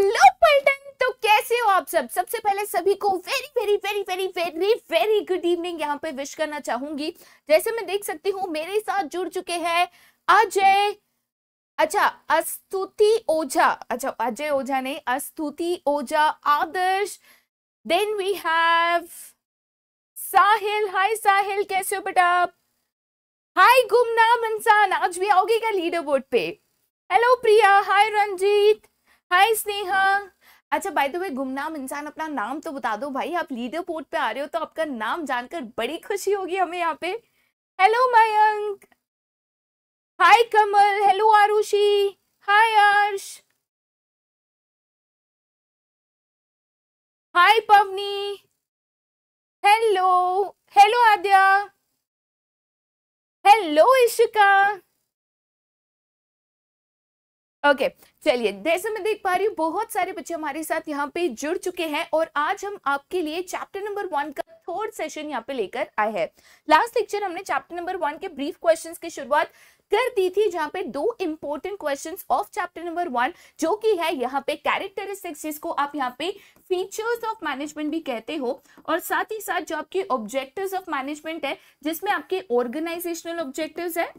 Hello तो कैसे हो आप सब सबसे पहले सभी को very very very very very very good evening यहाँ पे विश करना चाहूंगी जैसे मैं देख सकती हूँ मेरे साथ जुड़ चुके हैं अजय अच्छा अस्तुति ओझा अच्छा Ajay Ojha Astuti Ojha Adarsh then we have Sahil hi Sahil कैसे हो बेटा हाय गुमनाम इंसान आज भी आओगे क्या लीडर बोर्ड पे hello Priya hi Ranjit hi Sneha अच्छा बाय द वे गुमनाम इंसान अपना नाम तो बता दो भाई आप लीडर पोर्ट पे आ रहे हो तो आपका नाम जानकर बड़ी खुशी होगी हमें यहाँ पे hello Mayank hi Kamal hello Arushi hi Arsh hi Pavni hello hello Aadya hello Ishika okay okay. चलिए जैसे मैं देख पा रही हूँ बहुत सारे बच्चे हमारे साथ यहाँ पे जुड़ चुके हैं और आज हम आपके लिए चैप्टर नंबर वन का थर्ड सेशन यहाँ पे लेकर आए हैं लास्ट लेक्चर हमने चैप्टर नंबर वन के ब्रीफ क्वेश्चंस की शुरुआत कर दी थी जहाँ पे दो important question of chapter number one जो कि है यहाँ पे कैरेक्टरिस्टिक्स जिसको आप यहाँ पे फीचर्स ऑफ मैनेजमेंट भी कहते हो और साथ ही साथ जो आपके ऑब्जेक्टिव्स ऑफ मैनेजमेंट है जिसमें आपके ऑर्गेनाइजेशनल ऑब्जेक्टिव्स है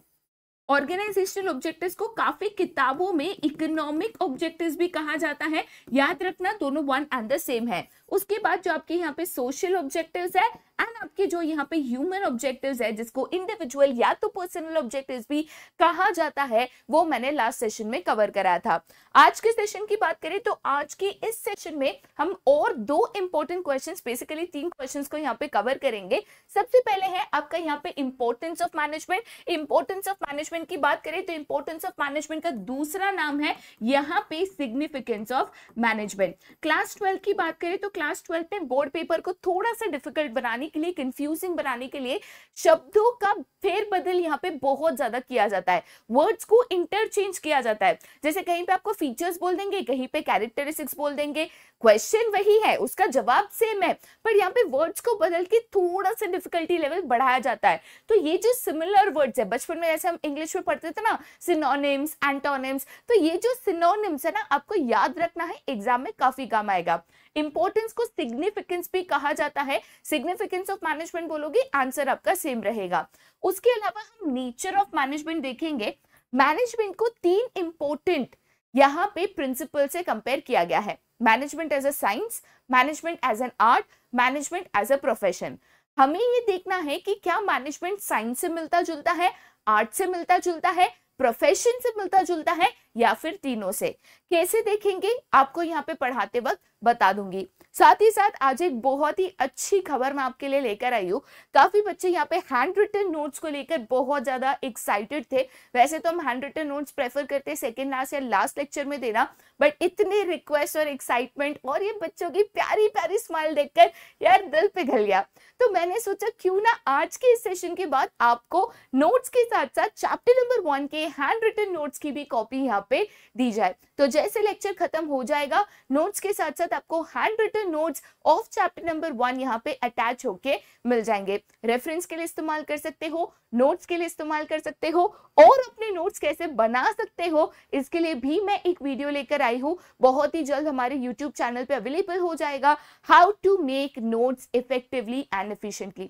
ऑर्गेनाइजेशनल ऑब्जेक्टिव्स को काफी किताबों में इकोनॉमिक ऑब्जेक्टिव्स भी कहा जाता है याद रखना दोनों वन एंड द सेम है उसके बाद जो आपके यहाँ पे सोशल ऑब्जेक्टिव है एंड आपके जो यहाँ पे ह्यूमन ऑब्जेक्टिव है जिसको इंडिविजुअल या तो पर्सनल ऑब्जेक्टिव भी कहा जाता है वो मैंने लास्ट सेशन में कवर कराया था आज के सेशन की बात करें तो आज के इस सेशन में हम और दो इंपॉर्टेंट क्वेश्चन बेसिकली तीन क्वेश्चन को यहाँ पे कवर करेंगे सबसे पहले है आपका यहाँ पे importance of management importance of management की बात करें तो इंपॉर्टेंस ऑफ मैनेजमेंट का दूसरा नाम है यहाँ पे significance of management class twelve की बात करें तो क्लास ट्वेल्थ में बोर्ड पेपर को थोड़ा सा डिफिकल्ट बनाने के लिए कंफ्यूजिंग बनाने के लिए शब्दों का फेरबदल यहाँ पे बहुत ज्यादा किया जाता है वर्ड्स को इंटरचेंज किया जाता है जैसे कहीं पे आपको फीचर्स बोल देंगे कहीं पे कैरेक्टरिस्टिक्स बोल देंगे क्वेश्चन वही है उसका जवाब सेम है पर यहाँ पे वर्ड्स को बदल के थोड़ा सा डिफिकल्टी लेवल बढ़ाया जाता है तो ये जो सिमिलर वर्ड्स है बचपन में जैसे हम इंग्लिश में पढ़ते थे ना सिनोनिम्स एंटोनिम्स तो ये जो सिनोनिम्स है ना आपको याद रखना है एग्जाम में काफी काम आएगा इंपॉर्टेंस को सिग्निफिकेंस भी कहा जाता है सिग्निफिकेंस ऑफ मैनेजमेंट बोलोगे आंसर आपका सेम रहेगा उसके अलावा हम नेचर ऑफ मैनेजमेंट देखेंगे मैनेजमेंट को तीन इंपॉर्टेंट यहाँ पे प्रिंसिपल से कंपेयर किया गया है management as a science management as an art management as a profession हमें ये देखना है कि क्या मैनेजमेंट साइंस से मिलता जुलता है आर्ट से मिलता जुलता है प्रोफेशन से मिलता जुलता है या फिर तीनों से कैसे देखेंगे आपको यहाँ पे पढ़ाते वक्त बता दूंगी साथ ही साथ आज एक बहुत ही अच्छी खबर मैं आपके लिए लेकर आई हूँ काफी बच्चे यहाँ पे हैंड रिटन नोट्स को लेकर बहुत ज्यादा एक्साइटेड थे वैसे तो हम हैंड रिटन नोट्स प्रेफर करते सेकेंड लास्ट या लास्ट लेक्चर में देना बट इतने रिक्वेस्ट और एक्साइटमेंट और ये बच्चों की प्यारी प्यारी स्माइल देखकर यार दिल पिघल गया तो मैंने सोचा क्यों ना आज के इस सेशन के बाद आपको नोट्स के साथ साथ चैप्टर नंबर वन के हैंड रिटन नोट्स की भी कॉपी यहाँ यहाँ पे दी जाए तो जैसे लेक्चर खत्म हो जाएगा नोट्स के साथ साथ आपको hand written notes of chapter number one यहाँ पे अटैच होके मिल जाएंगे रेफरेंस के लिए इस्तेमाल कर सकते हो नोट्स के लिए इस्तेमाल कर सकते हो और अपने नोट्स कैसे बना सकते हो इसके लिए भी मैं एक वीडियो लेकर आई हूँ बहुत ही जल्द हमारे यूट्यूब चैनल पे अवेलेबल हो जाएगा how to make notes effectively and efficiently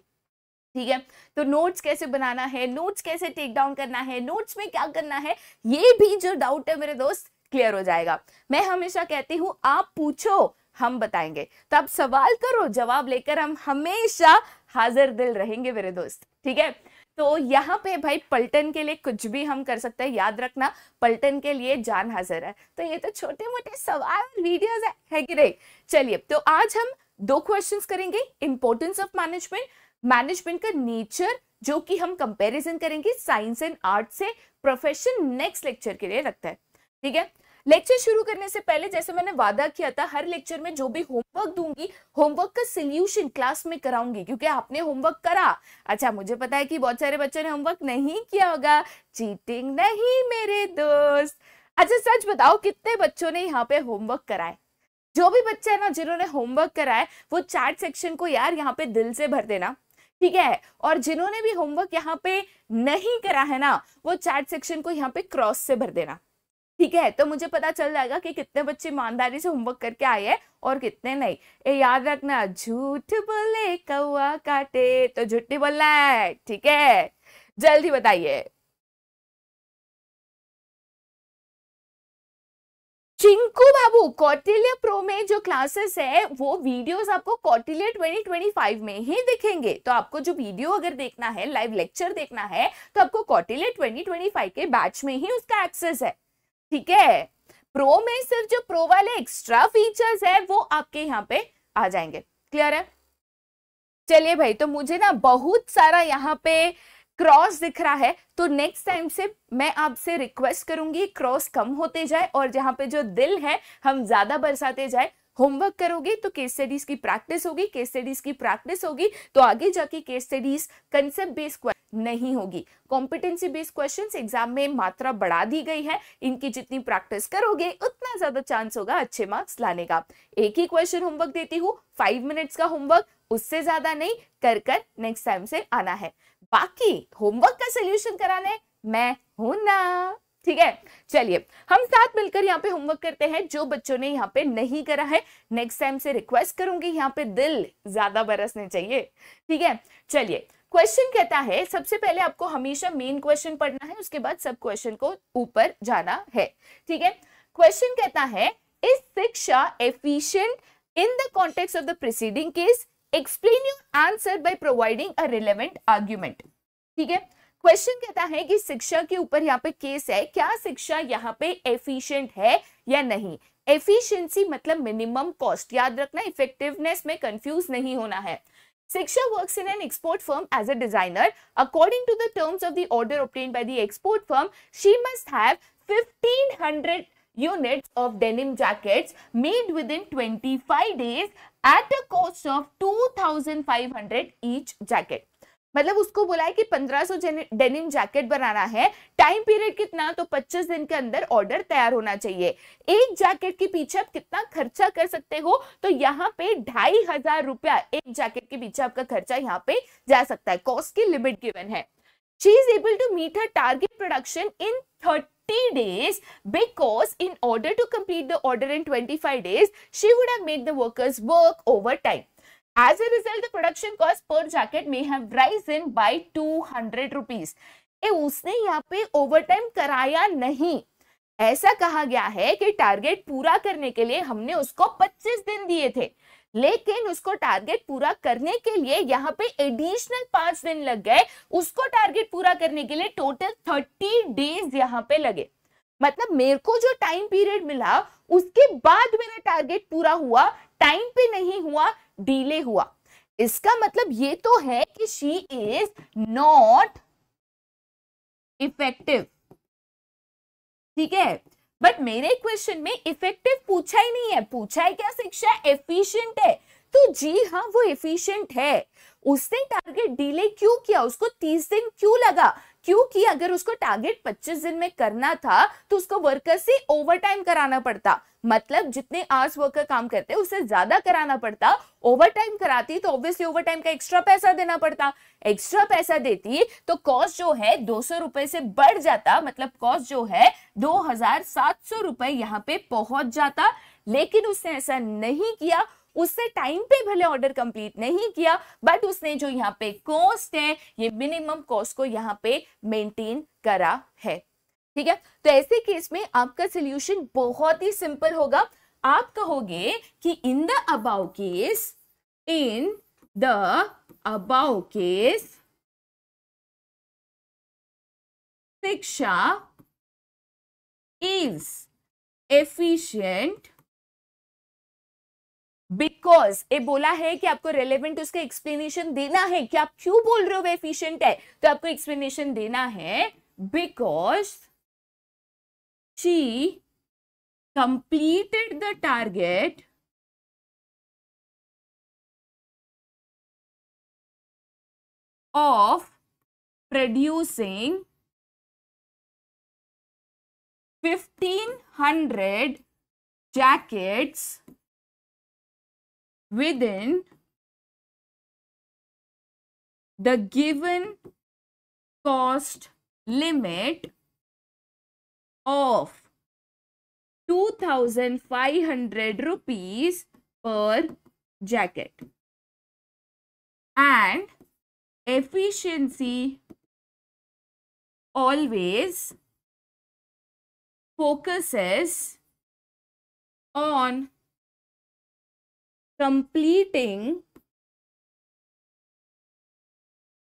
ठीक है तो नोट्स कैसे बनाना है नोट्स कैसे टेक डाउन करना है नोट्स में क्या करना है ये भी जो डाउट है मेरे दोस्त क्लियर हो जाएगा मैं हमेशा कहती हूँ आप पूछो हम बताएंगे तो आप सवाल करो जवाब लेकर हम हमेशा हाजिर दिल रहेंगे मेरे दोस्त ठीक है तो यहाँ पे भाई पलटन के लिए कुछ भी हम कर सकते हैं याद रखना पलटन के लिए जान हाजिर है तो ये तो छोटे मोटे सवाल वीडियोस है, है कि नहीं चलिए तो आज हम दो क्वेश्चंस करेंगे इंपॉर्टेंस ऑफ मैनेजमेंट मैनेजमेंट का नेचर जो कि हम कंपैरिजन करेंगे साइंस एंड आर्ट से प्रोफेशन नेक्स्ट लेक्चर के लिए रखता है ठीक है लेक्चर शुरू करने से पहले जैसे मैंने वादा किया था हर लेक्चर में जो भी होमवर्क दूंगी होमवर्क का सोल्यूशन क्लास में कराऊंगी क्योंकि आपने होमवर्क करा अच्छा मुझे पता है कि बहुत सारे बच्चों ने होमवर्क नहीं किया होगा चीटिंग नहीं मेरे दोस्त अच्छा सच बताओ कितने बच्चों ने यहाँ पे होमवर्क कराए जो भी बच्चा है ना जिन्होंने होमवर्क कराए वो चैट सेक्शन को यार यहाँ पे दिल से भर देना ठीक है और जिन्होंने भी होमवर्क यहाँ पे नहीं करा है ना वो चैट सेक्शन को यहाँ पे क्रॉस से भर देना ठीक है तो मुझे पता चल जाएगा कि कितने बच्चे ईमानदारी से होमवर्क करके आए हैं और कितने नहीं ए याद रखना झूठ बोले कौआ काटे तो झूठी बोलना है ठीक है जल्दी बताइए चिंकू बाबू कौटिल्य प्रो में जो क्लासेस है वो वीडियोस आपको कौटिल्य 2025 में ही दिखेंगे तो आपको जो वीडियो अगर देखना है लाइव लेक्चर देखना है तो आपको कौटिल्य 2025 के बैच में ही उसका एक्सेस है ठीक है प्रो में सिर्फ जो प्रो वाले एक्स्ट्रा फीचर्स है वो आपके यहाँ पे आ जाएंगे क्लियर है चलिए भाई तो मुझे ना बहुत सारा यहाँ पे क्रॉस दिख रहा है तो नेक्स्ट टाइम से मैं आपसे रिक्वेस्ट करूंगी क्रॉस कम होते जाए और जहाँ पे जो दिल है हम ज्यादा बरसाते जाए होमवर्क करोगे तो केस स्टडीज की प्रैक्टिस होगी केस स्टडीज की प्रैक्टिस होगी तो आगे जाके केस स्टडीज कंसेप्ट बेस्ड नहीं होगी कॉम्पिटेंसी बेस्ड क्वेश्चन एग्जाम में मात्रा बढ़ा दी गई है इनकी जितनी प्रैक्टिस करोगे उतना ज्यादा चांस होगा अच्छे मार्क्स लाने का एक ही क्वेश्चन होमवर्क देती हूँ फाइव मिनट्स का होमवर्क उससे ज्यादा नहीं कर कर नेक्स्ट टाइम से आना है बाकी होमवर्क का सोल्यूशन कराने मैं हूं ना ठीक है चलिए हम साथ मिलकर यहाँ पे होमवर्क करते हैं जो बच्चों ने यहाँ पे नहीं करा है नेक्स्ट टाइम से रिक्वेस्ट करूंगी यहाँ पे दिल ज्यादा बरसने चाहिए ठीक है चलिए क्वेश्चन कहता है सबसे पहले आपको हमेशा मेन क्वेश्चन पढ़ना है उसके बाद सब क्वेश्चन को ऊपर जाना है ठीक है क्वेश्चन कहता है इस Shiksha efficient in the context of the preceding case explain your answer by providing a relevant argument ठीक है क्वेश्चन कहता है कि शिक्षा के ऊपर यहाँ पे केस है क्या शिक्षा यहाँ पे एफिशिएंट है या नहीं एफिशिएंसी मतलब मिनिमम कॉस्ट याद रखना इफेक्टिवनेस में कंफ्यूज नहीं होना है Shiksha works in an export firm as a designer according to the terms of the order obtained by the export firm she must have 1500 units of denim jackets made within 25 days at a cost of 2500 each jacket. मतलब उसको बोला है कि 1500 denim jacket बनाना है time period कितना तो 25 दिन के अंदर ऑर्डर तैयार होना चाहिए एक जैकेट के पीछे आप कितना खर्चा कर सकते हो तो यहाँ पे ढाई हजार रुपया एक जैकेट के पीछे आपका खर्चा यहाँ पे जा सकता है कॉस्ट की लिमिट गिवन है she is able to meet her target production in 30 days because in order to complete the order in 25 days, she would have made the workers work overtime. As a result, the production cost per jacket may have risen by 200 rupees. ए उसने यहाँ पे overtime कराया नहीं ऐसा कहा गया है कि टारगेट पूरा करने के लिए हमने उसको 25 दिन दिए थे लेकिन उसको टारगेट पूरा करने के लिए यहाँ पे एडिशनल पांच दिन लग गए उसको टारगेट पूरा करने के लिए टोटल थर्टी डेज यहाँ पे लगे मतलब मेरे को जो टाइम पीरियड मिला उसके बाद मेरा टारगेट पूरा हुआ टाइम पे नहीं हुआ डिले हुआ इसका मतलब ये तो है कि शी इज नॉट इफेक्टिव ठीक है बट मेरे क्वेश्चन में इफेक्टिव पूछा ही नहीं है पूछा है क्या शिक्षा एफिशियंट है तो जी हाँ वो एफिशिएंट है उसने टारगेट डिले क्यों किया उसको तीस दिन क्यों लगा क्योंकि अगर उसको टारगेट पच्चीस दिन में करना था तो उसको वर्कर से ओवर टाइम कराना पड़ता मतलब जितने आर्स वर्कर काम करते उससे ज्यादा कराना पड़ता ओवर टाइम कराती तो ऑब्वियसली ओवर टाइम का एक्स्ट्रा पैसा देना पड़ता एक्स्ट्रा पैसा देती तो कॉस्ट जो है दो सौ रुपए से बढ़ जाता मतलब कॉस्ट जो है दो हजार सात सौ रुपए यहाँ पे पहुंच जाता लेकिन उसने ऐसा नहीं किया उससे टाइम पे भले ऑर्डर कंप्लीट नहीं किया बट उसने जो यहाँ पे कॉस्ट है ये मिनिमम कॉस्ट को यहाँ पे मेंटेन करा है ठीक है तो ऐसे केस में आपका सोल्यूशन बहुत ही सिंपल होगा आप कहोगे कि in the above case in the above case Shiksha is efficient because ये बोला है कि आपको रेलेवेंट उसका एक्सप्लेनेशन देना है कि आप क्यों बोल रहे हो एफिशियंट है तो आपको एक्सप्लेनेशन देना है because she completed the target of producing 1500 jackets within the given cost limit of 2500 rupees per jacket and efficiency always focuses on completing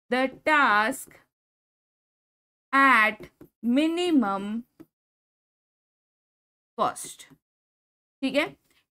the task at minimum cost ठीक है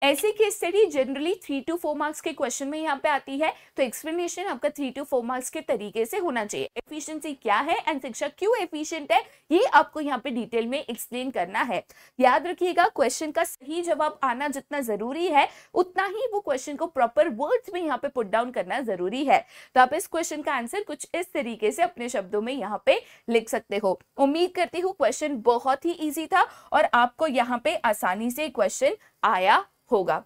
ऐसी case study generally three two four marks के question में यहाँ पे आती है तो एक्सप्लेनेशन आपका थ्री टू फोर मार्क्स के तरीके से होना चाहिए एफिशिएंसी क्या है एंड शिक्षक क्यों एफिशिएंट है ये आपको यहाँ पे डिटेल में एक्सप्लेन करना है याद रखिएगा क्वेश्चन का सही जवाब आना जितना जरूरी है उतना ही वो क्वेश्चन को प्रॉपर वर्ड्स में यहाँ पे पुट डाउन करना जरूरी है तो आप इस क्वेश्चन का आंसर कुछ इस तरीके से अपने शब्दों में यहाँ पे लिख सकते हो उम्मीद करती हूँ क्वेश्चन बहुत ही ईजी था और आपको यहाँ पे आसानी से क्वेश्चन आया होगा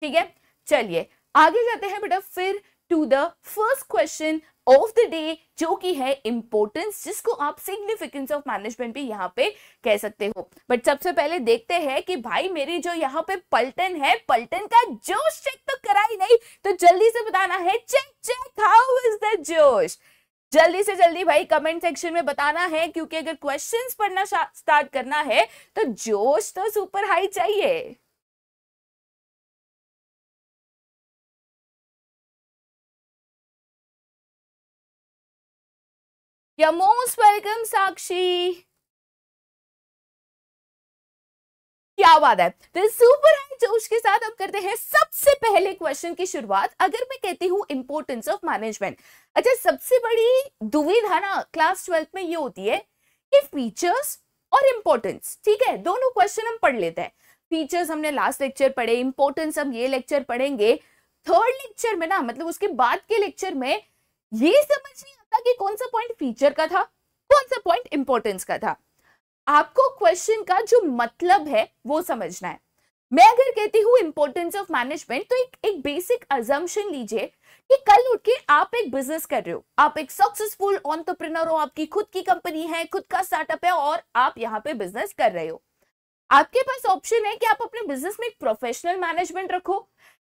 ठीक है चलिए आगे जाते हैं बेटा फिर to the first question of the day जो कि है इंपोर्टेंस जिसको आप सिग्निफिकेंस ऑफ मैनेजमेंट भी यहाँ पे कह सकते हो बट सबसे पहले देखते हैं कि भाई मेरी जो यहाँ पे पलटन है पलटन का जोश चेक तो करा ही नहीं तो जल्दी से बताना है check check how is the जोश जल्दी से जल्दी भाई कमेंट सेक्शन में बताना है क्योंकि अगर क्वेश्चंस पढ़ना स्टार्ट करना है तो जोश तो सुपर हाई चाहिए या मोस्ट वेलकम साक्षी क्या बात है तो सुपर है जोश के साथ अब करते हैं सबसे पहले क्वेश्चन की शुरुआत अगर मैं कहती हूं इंपोर्टेंस ऑफ मैनेजमेंट अच्छा सबसे बड़ी दुविधा ना क्लास ट्वेल्थ में ये होती है कि फीचर्स और इंपोर्टेंस ठीक है दोनों क्वेश्चन हम पढ़ लेते हैं फीचर्स हमने लास्ट लेक्चर पढ़े इंपोर्टेंस हम ये लेक्चर पढ़ेंगे थर्ड लेक्चर में ना मतलब उसके बाद के लेक्चर में ये समझ नहीं था कि कौन सा पॉइंट फीचर का था कौन सा पॉइंट इंपॉर्टेंस का था आपको क्वेश्चन का जो मतलब है वो समझना है मैं अगर कहती हूँ इंपॉर्टेंस ऑफ मैनेजमेंट तो एक एक बेसिक अजम्पन लीजिए कि कल उठ के आप एक बिजनेस कर रहे हो आप एक सक्सेसफुल ऑन्टरप्रिनर हो आपकी खुद की कंपनी है खुद का स्टार्टअप है और आप यहाँ पे बिजनेस कर रहे हो आपके पास ऑप्शन है कि आप अपने बिजनेस में एक प्रोफेशनल मैनेजमेंट रखो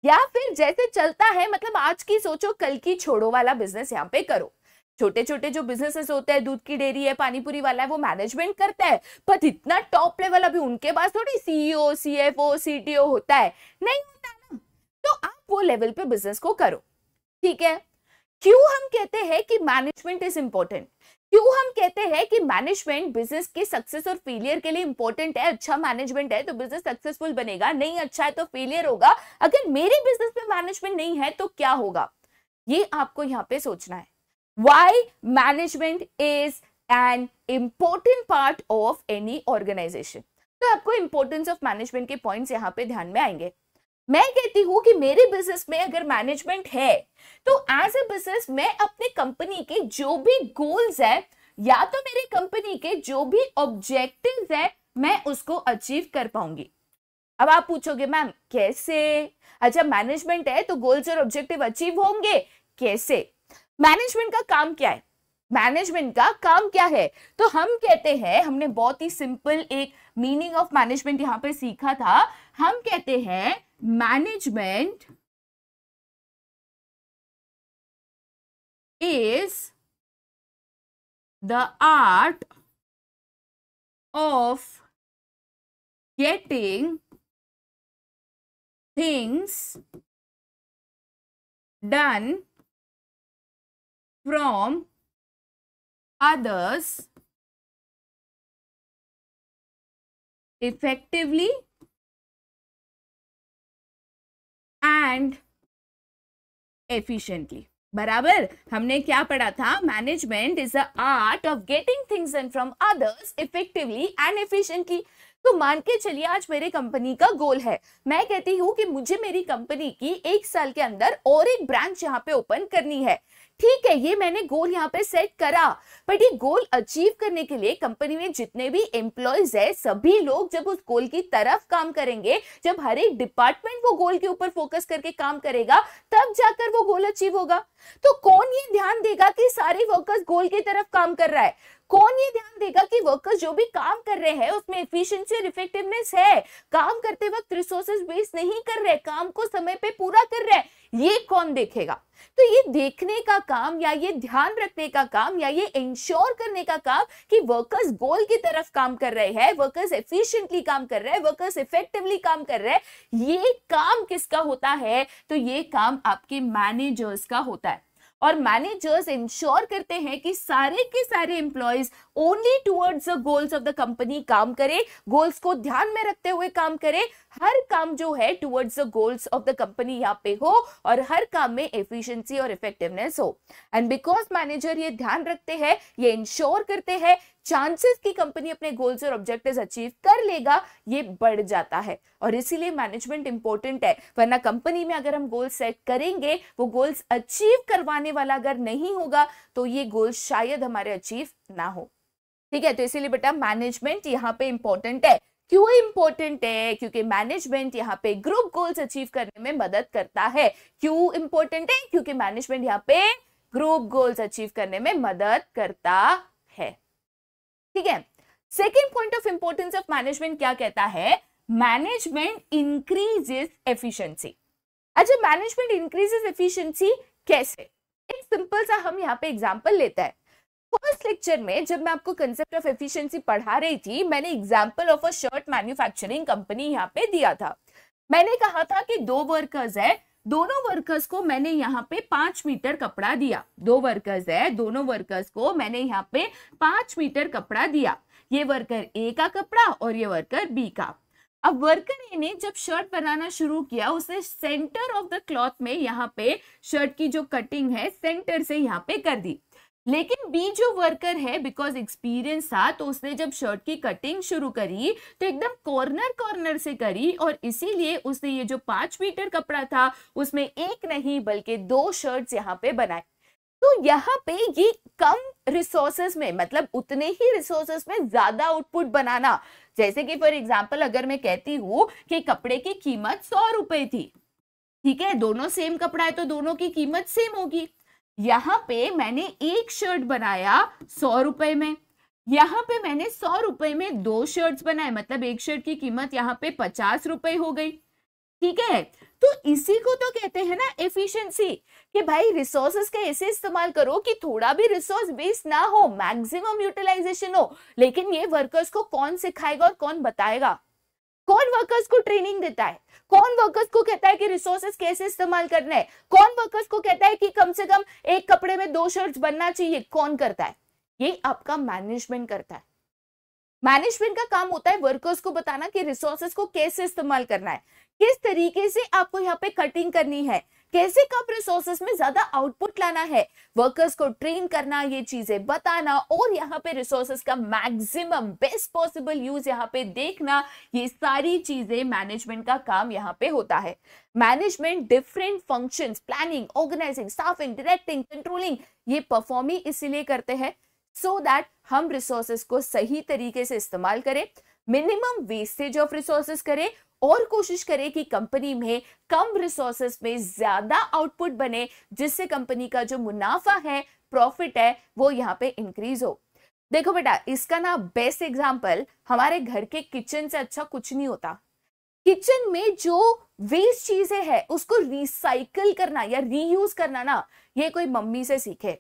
या फिर जैसे चलता है मतलब आज की सोचो कल की छोड़ो वाला बिजनेस यहाँ पे करो छोटे छोटे जो बिजनेसेस होते हैं दूध की डेयरी है पानीपुरी वाला है वो मैनेजमेंट करता है बट इतना टॉप लेवल अभी उनके पास थोड़ी सीईओ सीएफओ सीटीओ होता है नहीं होता ना तो आप वो लेवल पे बिजनेस को करो ठीक है क्यों हम कहते हैं कि मैनेजमेंट इज इंपॉर्टेंट क्यों हम कहते हैं कि मैनेजमेंट बिजनेस के सक्सेस और फेलियर के लिए इंपॉर्टेंट है अच्छा मैनेजमेंट है तो बिजनेस सक्सेसफुल बनेगा नहीं अच्छा है तो फेलियर होगा अगर मेरे बिजनेस में मैनेजमेंट नहीं है तो क्या होगा ये आपको यहाँ पे सोचना है why management is an important part of any organization तो आपको इंपॉर्टेंस ऑफ मैनेजमेंट के पॉइंट्स यहाँ पे ध्यान में आएंगे मैं कहती हूँ कि मेरे बिजनेस में अगर मैनेजमेंट है तो एज ए बिजनेस मैं अपने कंपनी के जो भी गोल्स है या तो मेरे कंपनी के जो भी ऑब्जेक्टिव है मैं उसको अचीव कर पाऊंगी अब आप पूछोगे मैम कैसे अच्छा मैनेजमेंट है तो गोल्स और ऑब्जेक्टिव अचीव होंगे कैसे मैनेजमेंट का काम क्या है मैनेजमेंट का काम क्या है तो हम कहते हैं हमने बहुत ही सिंपल एक मीनिंग ऑफ मैनेजमेंट यहां पे सीखा था हम कहते हैं management is the art of getting things done from others effectively and efficiently बराबर हमने क्या पढ़ा था management is a art of getting things and from others effectively and efficiently तो मान के चलिए आज मेरे कंपनी का गोल है मैं कहती हूँ कि मुझे मेरी कंपनी की एक साल के अंदर और एक ब्रांच यहाँ पे ओपन करनी है ठीक है ये मैंने गोल यहाँ पे सेट करा बट ये गोल अचीव करने के लिए कंपनी में जितने भी एम्प्लॉयज है सभी लोग जब उस गोल की तरफ काम करेंगे जब हर एक डिपार्टमेंट वो गोल के ऊपर फोकस करके काम करेगा तब जाकर वो गोल अचीव होगा तो कौन ये ध्यान देगा कि सारे वर्कर्स गोल की तरफ काम कर रहा है कौन ये ध्यान देगा कि वर्कर्स जो भी काम कर रहे हैं उसमें एफिशिएंसी और इफेक्टिवनेस है काम करते वक्त रिसोर्सेज वेस्ट नहीं कर रहे काम को समय पे पूरा कर रहे ये कौन देखेगा तो ये देखने का काम या ये ध्यान रखने का काम या ये इंश्योर करने का काम कि वर्कर्स गोल की तरफ काम कर रहे हैं वर्कर्स एफिशिएंटली काम कर रहे हैं वर्कर्स इफेक्टिवली काम कर रहे हैं ये काम किसका होता है तो ये काम आपके मैनेजर्स का होता है और मैनेजर्स इंश्योर करते हैं कि सारे के सारे employees only towards the goals of the company काम करे गोल्स को ध्यान में रखते हुए काम करे हर काम जो है towards the goals of the company यहाँ पे हो और हर काम में एफिशिएंसी और इफेक्टिवनेस हो एंड बिकॉज मैनेजर ये ध्यान रखते हैं ये इंश्योर करते हैं चांसेस की कंपनी अपने गोल्स और ऑब्जेक्टिव अचीव कर लेगा ये बढ़ जाता है और इसीलिए मैनेजमेंट इंपॉर्टेंट है वरना कंपनी में अगर हम गोल्स सेट करेंगे वो गोल्स अचीव करवाने वाला अगर नहीं होगा तो ये गोल्स शायद हमारे अचीव ना हो ठीक है तो इसीलिए बेटा मैनेजमेंट यहाँ पे इंपॉर्टेंट है क्यों इंपॉर्टेंट है क्योंकि मैनेजमेंट यहाँ पे ग्रुप गोल्स अचीव करने में मदद करता है क्यों इंपॉर्टेंट है क्योंकि मैनेजमेंट यहाँ पे ग्रुप गोल्स अचीव करने में मदद करता है ठीक है second point of importance of management क्या कहता है मैनेजमेंट इंक्रीजेस एफिशिएंसी अच्छा मैनेजमेंट इंक्रीजेस एफिशिएंसी कैसे एक सिंपल सा हम यहाँ पे एग्जांपल लेता है फर्स्ट लेक्चर में जब मैं आपको कंसेप्ट ऑफ एफिशिएंसी पढ़ा रही थी मैंने example of a shirt manufacturing company यहाँ पे दिया था मैंने कहा था कि दो वर्कर्स है दोनों वर्कर्स को मैंने यहाँ पे पांच मीटर कपड़ा दिया दो वर्कर्स है दोनों वर्कर्स को मैंने यहाँ पे पांच मीटर कपड़ा दिया ये वर्कर ए का कपड़ा और ये वर्कर बी का अब वर्कर ए ने जब शर्ट बनाना शुरू किया उसने सेंटर ऑफ द क्लॉथ में यहाँ पे शर्ट की जो कटिंग है सेंटर से यहाँ पे कर दी लेकिन बी जो वर्कर है बिकॉज एक्सपीरियंस था तो उसने जब शर्ट की कटिंग शुरू करी तो एकदम कॉर्नर कॉर्नर से करी और इसीलिए उसने ये जो पांच मीटर कपड़ा था उसमें एक नहीं बल्कि दो शर्ट्स यहाँ पे बनाए तो यहाँ पे ये कम रिसोर्सेस में मतलब उतने ही रिसोर्सेस में ज्यादा आउटपुट बनाना जैसे कि फॉर एग्जाम्पल अगर मैं कहती हूँ कि कपड़े की कीमत सौ रुपए थी ठीक है दोनों सेम कपड़ा है तो दोनों की कीमत सेम होगी यहाँ पे मैंने एक शर्ट बनाया सौ रुपए में यहाँ पे मैंने सौ रुपए में दो शर्ट्स बनाए मतलब एक शर्ट की कीमत यहाँ पे पचास रुपए हो गई ठीक है तो इसी को तो कहते हैं ना एफिशिएंसी कि भाई रिसोर्सेस का ऐसे इस्तेमाल करो कि थोड़ा भी रिसोर्स वेस्ट ना हो मैक्सिमम यूटिलाइजेशन हो लेकिन ये वर्कर्स को कौन सिखाएगा और कौन बताएगा कौन वर्कर्स को ट्रेनिंग देता है कौन वर्कर्स को कहता है कि रिसोर्सेस कैसे इस्तेमाल करना है कौन वर्कर्स को कहता है कि कम से कम एक कपड़े में दो शर्ट बनना चाहिए कौन करता है ये आपका मैनेजमेंट करता है मैनेजमेंट का काम होता है वर्कर्स को बताना कि रिसोर्सेस को कैसे इस्तेमाल करना है किस तरीके से आपको यहाँ पे कटिंग करनी है कैसे कम रिसोर्सेस में ज्यादा आउटपुट लाना है वर्कर्स को ट्रेन करना ये चीजें बताना और यहाँ पे रिसोर्सेस का मैक्सिमम बेस्ट पॉसिबल यूज यहाँ पे देखना ये सारी चीजें मैनेजमेंट का काम यहाँ पे होता है management different function planning organising staffing directing controlling ये परफॉर्म ही इसीलिए करते हैं सो so दैट हम रिसोर्सेस को सही तरीके से इस्तेमाल करें मिनिमम वेस्टेज ऑफ रिसोर्सेज करे और कोशिश करें कि कंपनी में कम रिसोर्सेज में ज्यादा आउटपुट बने जिससे कंपनी का जो मुनाफा है प्रॉफिट है वो यहाँ पे इंक्रीज हो देखो बेटा इसका ना बेस्ट एग्जाम्पल हमारे घर के किचन से अच्छा कुछ नहीं होता किचन में जो वेस्ट चीजें है उसको रिसाइकल करना या रीयूज करना ना ये कोई मम्मी से सीखे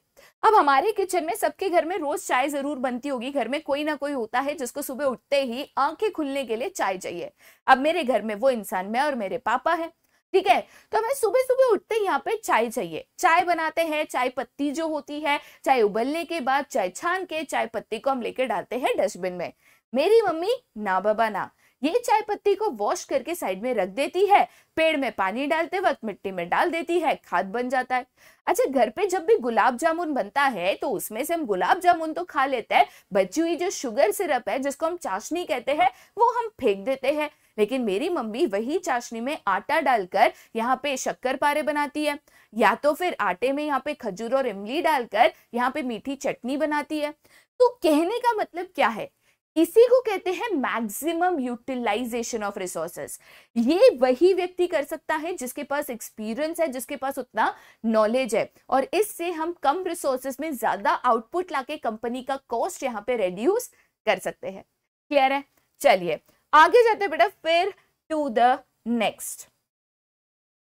अब हमारे किचन में सबके घर में रोज चाय जरूर बनती होगी घर में कोई ना कोई होता है जिसको सुबह उठते ही आंखें खुलने के लिए चाय चाहिए अब मेरे घर में वो इंसान मैं और मेरे पापा है ठीक है तो हमें सुबह सुबह उठते ही यहाँ पे चाय चाहिए चाय बनाते हैं चाय पत्ती जो होती है चाय उबलने के बाद चाय छान के चाय पत्ती को हम लेके डालते हैं डस्टबिन में मेरी मम्मी ना बाबा ना ये चाय पत्ती को वॉश करके साइड में रख देती है पेड़ में पानी डालते वक्त मिट्टी में डाल देती है खाद बन जाता है अच्छा घर पे जब भी गुलाब जामुन बनता है तो उसमें से हम गुलाब जामुन तो खा लेते हैं बची हुई जो शुगर सिरप है जिसको हम चाशनी कहते हैं वो हम फेंक देते हैं लेकिन मेरी मम्मी वही चाशनी में आटा डालकर यहाँ पे शक्कर पारे बनाती है या तो फिर आटे में यहाँ पे खजूर और इमली डालकर यहाँ पे मीठी चटनी बनाती है तो कहने का मतलब क्या है इसी को कहते हैं मैक्सिमम यूटिलाइजेशन ऑफ रिसोर्सेस ये वही व्यक्ति कर सकता है जिसके पास एक्सपीरियंस है जिसके पास उतना नॉलेज है और इससे हम कम रिसोर्सेस में ज्यादा आउटपुट लाके कंपनी का कॉस्ट यहाँ पे रेड्यूस कर सकते हैं क्लियर है चलिए आगे जाते हैं बेटा फिर टू द नेक्स्ट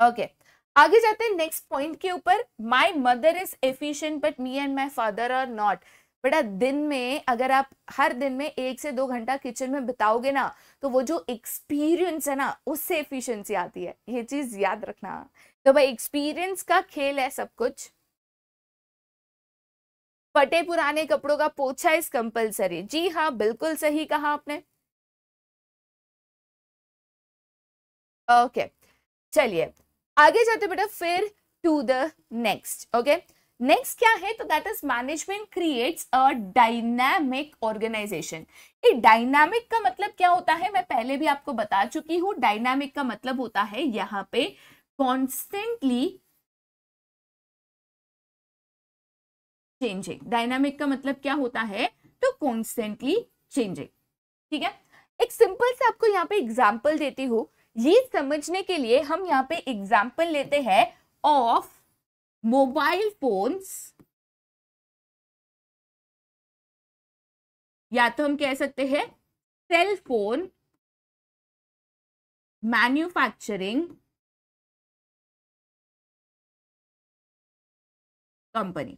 ओके आगे जाते हैं नेक्स्ट पॉइंट के ऊपर my mother is efficient but me and my father are not बेटा दिन में अगर आप हर दिन में एक से दो घंटा किचन में बिताओगे ना तो वो जो एक्सपीरियंस है ना उससे एफिशिएंसी आती है ये चीज याद रखना तो भाई एक्सपीरियंस का खेल है सब कुछ फटे पुराने कपड़ों का पोछा इज कंपलसरी जी हाँ बिल्कुल सही कहा आपने ओके चलिए आगे जाते बेटा फिर to the next okay next क्या है तो that is management creates a dynamic organisation ये डायनामिक का मतलब क्या होता है मैं पहले भी आपको बता चुकी हूं डायनामिक का मतलब होता है यहाँ पे कॉन्स्टेंटली चेंजिंग डायनामिक का मतलब क्या होता है तो कॉन्स्टेंटली चेंजिंग ठीक है एक सिंपल से आपको यहाँ पे एग्जाम्पल देती हूँ ये समझने के लिए हम यहाँ पे एग्जाम्पल लेते हैं ऑफ मोबाइल फोन्स या तो हम कह सकते हैं सेल फोन मैन्युफैक्चरिंग कंपनी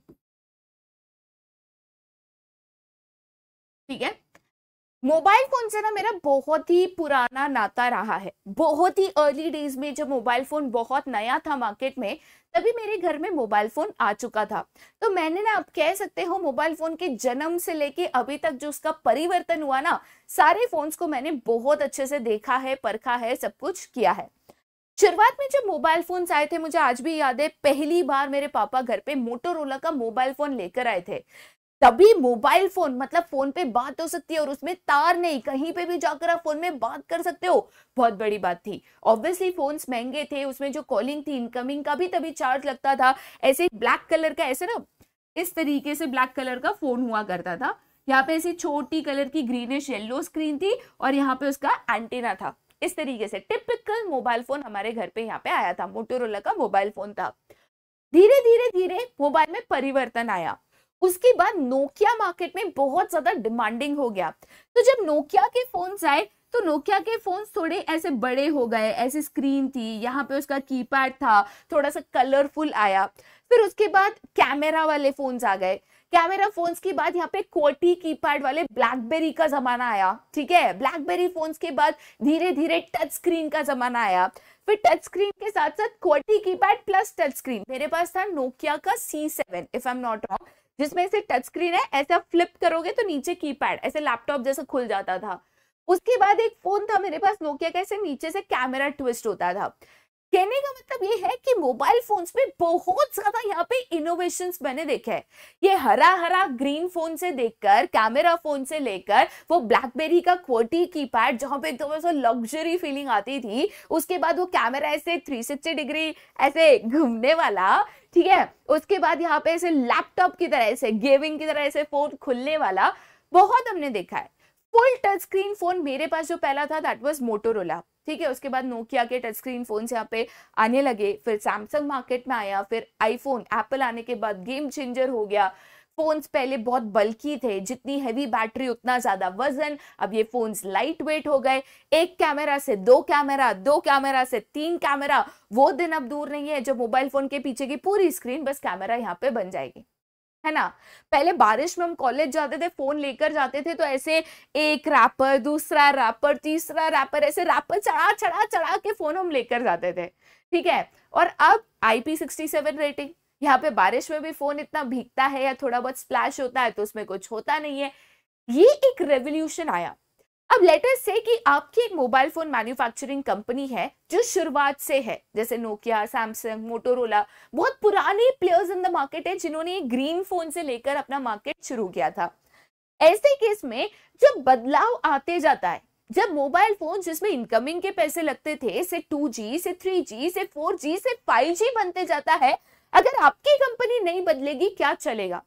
ठीक है मोबाइल फोन से ना मेरा बहुत ही पुराना नाता रहा है बहुत ही अर्ली डेज में जब मोबाइल फोन बहुत नया था मार्केट में तभी मेरे घर में मोबाइल फोन आ चुका था तो मैंने ना आप कह सकते हो मोबाइल फोन के जन्म से लेके अभी तक जो उसका परिवर्तन हुआ ना सारे फोन्स को मैंने बहुत अच्छे से देखा है परखा है सब कुछ किया है शुरुआत में जब मोबाइल फोन आए थे मुझे आज भी याद है पहली बार मेरे पापा घर पे मोटोरोला का मोबाइल फोन लेकर आए थे तभी मोबाइल फोन मतलब फोन पे बात हो सकती है और उसमें तार नहीं कहीं पे भी जाकर आप फोन में बात कर सकते हो बहुत बड़ी बात थी ऑब्वियसली फोन्स महंगे थे उसमें जो कॉलिंग थी इनकमिंग का भी तभी चार्ज लगता था ऐसे ब्लैक कलर का ऐसे ना इस तरीके से ब्लैक कलर का फोन हुआ करता था यहाँ पे ऐसी छोटी कलर की ग्रीनिश येल्लो स्क्रीन थी और यहाँ पे उसका एंटीना था इस तरीके से टिपिकल मोबाइल फोन हमारे घर पे यहाँ पे आया था मोटोरोला का मोबाइल फोन था धीरे धीरे धीरे मोबाइल में परिवर्तन आया उसके बाद नोकिया मार्केट में बहुत ज्यादा डिमांडिंग हो गया तो जब नोकिया के फोन आए तो नोकिया के फोन थोड़े ऐसे बड़े हो गए ऐसी स्क्रीन थी यहाँ पे उसका कीपैड था थोड़ा सा कलरफुल आया फिर उसके बाद कैमरा वाले फोन्स आ गए कैमरा फोन्स के बाद यहाँ पे कोटी कीपैड वाले ब्लैकबेरी का जमाना आया ठीक है ब्लैकबेरी फोन्स के बाद धीरे धीरे टच स्क्रीन का जमाना आया फिर टच स्क्रीन के साथ साथ कोटी कीपैड प्लस टच स्क्रीन मेरे पास था नोकिया का C seven if I am not wrong जिसमें से टच स्क्रीन है ऐसे आप फ्लिप करोगे तो नीचे कीपैड ऐसे लैपटॉप जैसा खुल जाता था उसके बाद एक फोन था मेरे पास नोकिया का ऐसे नीचे से कैमरा ट्विस्ट होता था कहने का मतलब ये है कि मोबाइल फोन्स में बहुत ज्यादा यहाँ पे इनोवेशंस मैंने देखे हैं ये हरा हरा ग्रीन फोन से देखकर कैमरा फोन से लेकर वो ब्लैकबेरी का क्वर्टी की पैड जहाँ पे एकदम तो ऐसा लग्जरी फीलिंग आती थी उसके बाद वो कैमरा ऐसे 360 डिग्री ऐसे घूमने वाला ठीक है उसके बाद यहाँ पे ऐसे लैपटॉप की तरह ऐसे गेमिंग की तरह ऐसे फोन खुलने वाला बहुत हमने देखा है फुल टच स्क्रीन फोन मेरे पास जो पहला था दैट वॉज मोटोरोला ठीक है उसके बाद नोकिया के टच स्क्रीन फोन यहाँ पे आने लगे फिर सैमसंग मार्केट में आया फिर आईफोन एप्पल आने के बाद गेम चेंजर हो गया फोन्स पहले बहुत बल्की थे जितनी हैवी बैटरी उतना ज़्यादा वजन अब ये फोन्स लाइट वेट हो गए एक कैमरा से दो कैमरा दो कैमरा से तीन कैमरा वो दिन अब दूर नहीं है जब मोबाइल फ़ोन के पीछे की पूरी स्क्रीन बस कैमरा यहाँ पे बन जाएगी है ना पहले बारिश में हम कॉलेज जाते थे फोन लेकर जाते थे तो ऐसे एक रैपर दूसरा रैपर तीसरा रैपर ऐसे रैपर चढ़ा चढ़ा चढ़ा के फोन हम लेकर जाते थे ठीक है और अब I P sixty seven rating यहाँ पे बारिश में भी फोन इतना भीगता है या थोड़ा बहुत स्प्लैश होता है तो उसमें कुछ होता नहीं है ये एक रेवोल्यूशन आया अब लेटर से कि आपकी एक मोबाइल फोन मैन्युफैक्चरिंग कंपनी है जो शुरुआत से है जैसे नोकिया सैमसंग मोटोरोला बहुत पुराने प्लेयर्स इन द मार्केट है जिन्होंने ग्रीन फोन से लेकर अपना मार्केट शुरू किया था ऐसे केस में जब बदलाव आते जाता है जब मोबाइल फोन जिसमें इनकमिंग के पैसे लगते थे से 2G से 3G से 4G से 5G बनते जाता है अगर आपकी कंपनी नहीं बदलेगी क्या चलेगा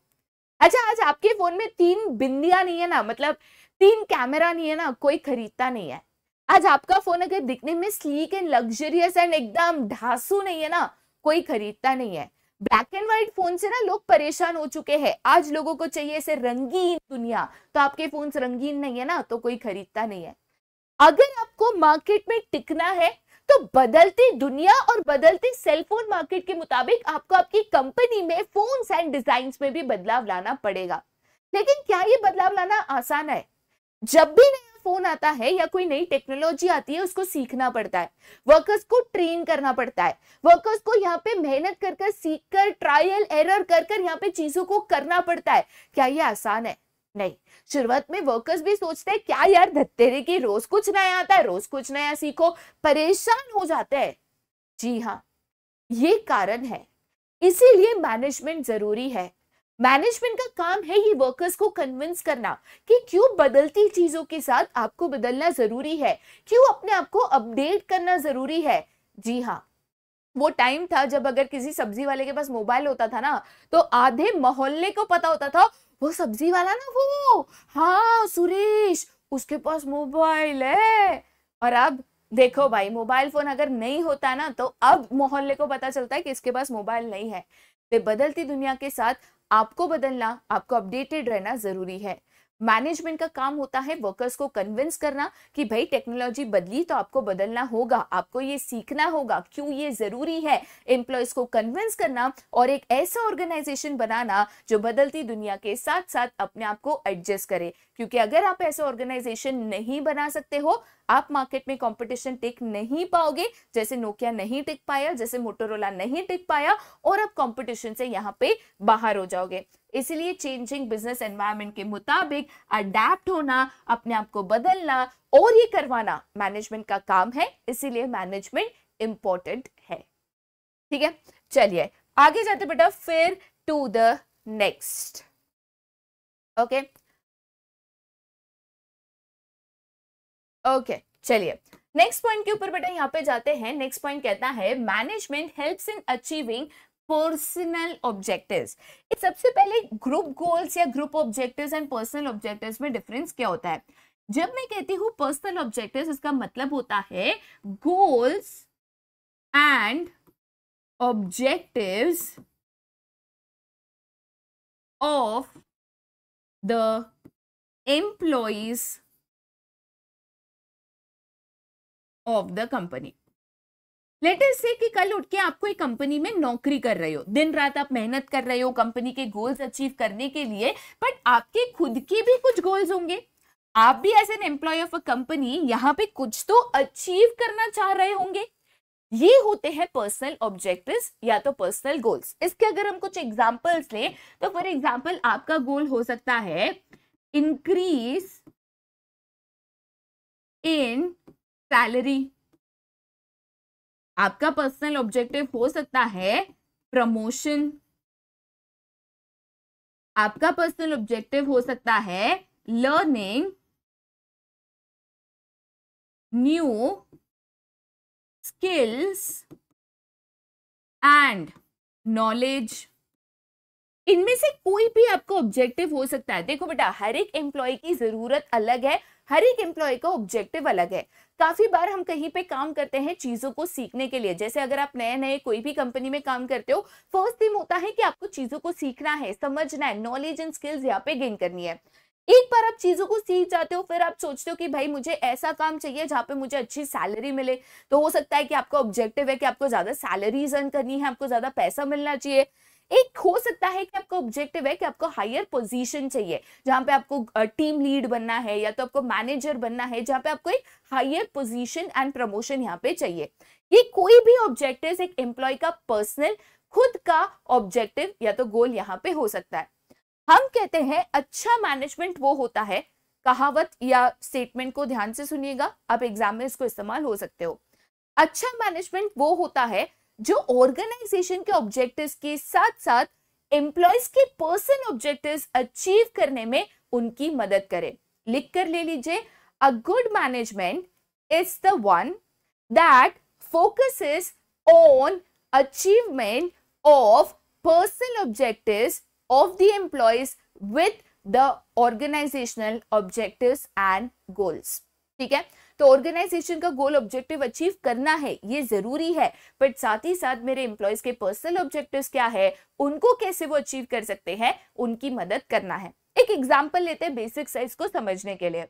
अच्छा आज आपके फोन में तीन बिंदिया नहीं है ना मतलब तीन कैमरा नहीं है ना कोई खरीदता नहीं है आज आपका फोन अगर दिखने में स्लीक एंड लग्जरियस एंड एकदम ढासू नहीं है ना कोई खरीदता नहीं है ब्लैक एंड व्हाइट फोन से ना लोग परेशान हो चुके हैं आज लोगों को चाहिए ऐसे रंगीन दुनिया तो आपके फोन रंगीन नहीं है ना तो कोई खरीदता नहीं है अगर आपको मार्केट में टिकना है तो बदलती दुनिया और बदलती सेलफोन मार्केट के मुताबिक आपको आपकी कंपनी में फोन एंड डिजाइन में भी बदलाव लाना पड़ेगा लेकिन क्या ये बदलाव लाना आसान है जब भी नया फोन आता है या कोई नई टेक्नोलॉजी आती है उसको सीखना पड़ता है वर्कर्स को ट्रेन करना पड़ता है वर्कर्स को यहाँ पे मेहनत कर कर सीख कर ट्रायल एरर कर कर यहाँ पे चीजों को करना पड़ता है क्या ये आसान है नहीं शुरुआत में वर्कर्स भी सोचते हैं क्या यार धत्तेरे की रोज कुछ नया आता है रोज कुछ नया सीखो परेशान हो जाते हैं जी हाँ ये कारण है इसीलिए मैनेजमेंट जरूरी है मैनेजमेंट का काम है ये वर्कर्स को कन्विंस करना कि क्यों बदलती चीजों के साथ आपको बदलना जरूरी है क्यों अपने आप को अपडेट करना जरूरी है जी हाँ वो टाइम था जब अगर किसी सब्जी वाले के पास मोबाइल होता था ना तो आधे मोहल्ले को पता होता था वो सब्जी वाला ना वो हाँ सुरेश उसके पास मोबाइल है और अब देखो भाई मोबाइल फोन अगर नहीं होता ना तो अब मोहल्ले को पता चलता है कि इसके पास मोबाइल नहीं है तो बदलती दुनिया के साथ आपको बदलना आपको अपडेटेड रहना जरूरी है मैनेजमेंट का काम होता है वर्कर्स को कन्विंस करना कि भाई टेक्नोलॉजी बदली तो आपको बदलना होगा आपको ये सीखना होगा क्यों ये जरूरी है एम्प्लॉयज को कन्विंस करना और एक ऐसा ऑर्गेनाइजेशन बनाना जो बदलती दुनिया के साथ साथ अपने आप को एडजस्ट करे क्योंकि अगर आप ऐसे ऑर्गेनाइजेशन नहीं बना सकते हो आप मार्केट में कंपटीशन टिक नहीं पाओगे जैसे नोकिया नहीं टिक पाया जैसे मोटोरोला नहीं टिक पाया और आप कंपटीशन से यहाँ पे बाहर हो जाओगे इसलिए चेंजिंग बिजनेस एनवायरमेंट के मुताबिक अडेप्ट होना अपने आप को बदलना और ये करवाना मैनेजमेंट का काम है इसीलिए मैनेजमेंट इंपॉर्टेंट है ठीक है चलिए आगे जाते बेटा फिर to the next okay okay चलिए नेक्स्ट पॉइंट के ऊपर बेटा यहाँ पे जाते हैं नेक्स्ट पॉइंट कहता है management helps in achieving personal objectives सबसे पहले ग्रुप गोल्स या group objectives and personal objectives में डिफरेंस क्या होता है जब मैं कहती हूँ पर्सनल ऑब्जेक्टिव्स इसका मतलब होता है goals and objectives of the employees of the company latest से कि कल उठ के आपको कोई कंपनी में नौकरी कर रहे हो दिन रात आप मेहनत कर रहे हो कंपनी के गोल्स अचीव करने के लिए बट आपके खुद के भी कुछ गोल्स होंगे आप भी as an employee of a company यहाँ पे कुछ तो अचीव करना चाह रहे होंगे ये होते हैं पर्सनल ऑब्जेक्टिव्स या तो पर्सनल गोल्स इसके अगर हम कुछ एग्जांपल्स लें तो फॉर एग्जांपल आपका गोल हो सकता है इंक्रीज इन सैलरी आपका पर्सनल ऑब्जेक्टिव हो सकता है प्रमोशन आपका पर्सनल ऑब्जेक्टिव हो सकता है learning new skills and knowledge इनमें से कोई भी आपका ऑब्जेक्टिव हो सकता है देखो बेटा हर एक एम्प्लॉय की जरूरत अलग है हर एक एम्प्लॉय का ऑब्जेक्टिव अलग है काफी बार हम कहीं पे काम करते हैं चीजों को सीखने के लिए जैसे अगर आप नए नए कोई भी कंपनी में काम करते हो फर्स्ट थीम होता है कि आपको चीजों को सीखना है समझना है नॉलेज एंड स्किल्स यहाँ पे गेन करनी है एक बार आप चीजों को सीख जाते हो फिर आप सोचते हो कि भाई मुझे ऐसा काम चाहिए जहाँ पे मुझे अच्छी सैलरी मिले तो हो सकता है कि आपका ऑब्जेक्टिव है कि आपको ज्यादा सैलरी अर्न करनी है आपको ज्यादा पैसा मिलना चाहिए एक हो सकता है कि आपका ऑब्जेक्टिव है कि आपको हायर पोजीशन चाहिए जहां पे आपको टीम लीड बनना है या तो आपको मैनेजर बनना है जहां पे आपको एक हायर पोजीशन एंड प्रमोशन यहाँ पे चाहिए ये कोई भी ऑब्जेक्टिव एक एम्प्लॉय का पर्सनल खुद का ऑब्जेक्टिव या तो गोल यहाँ पे हो सकता है हम कहते हैं अच्छा मैनेजमेंट वो होता है कहावत या स्टेटमेंट को ध्यान से सुनिएगा आप एग्जाम में इसको इस्तेमाल हो सकते हो अच्छा मैनेजमेंट वो होता है जो ऑर्गेनाइजेशन के ऑब्जेक्टिव के साथ साथ एम्प्लॉयज के पर्सन ऑब्जेक्टिव अचीव करने में उनकी मदद करे लिख कर ले लीजिए a good management is the one that focus on achievement of personal objective of the employees with the organisational objective and goals ठीक है तो ऑर्गेनाइजेशन का गोल ऑब्जेक्टिव अचीव करना है ये जरूरी है बट साथ ही साथ मेरे एम्प्लॉयज के पर्सनल ऑब्जेक्टिव क्या है उनको कैसे वो अचीव कर सकते हैं उनकी मदद करना है एक एग्जाम्पल लेते हैं बेसिक साइज को समझने के लिए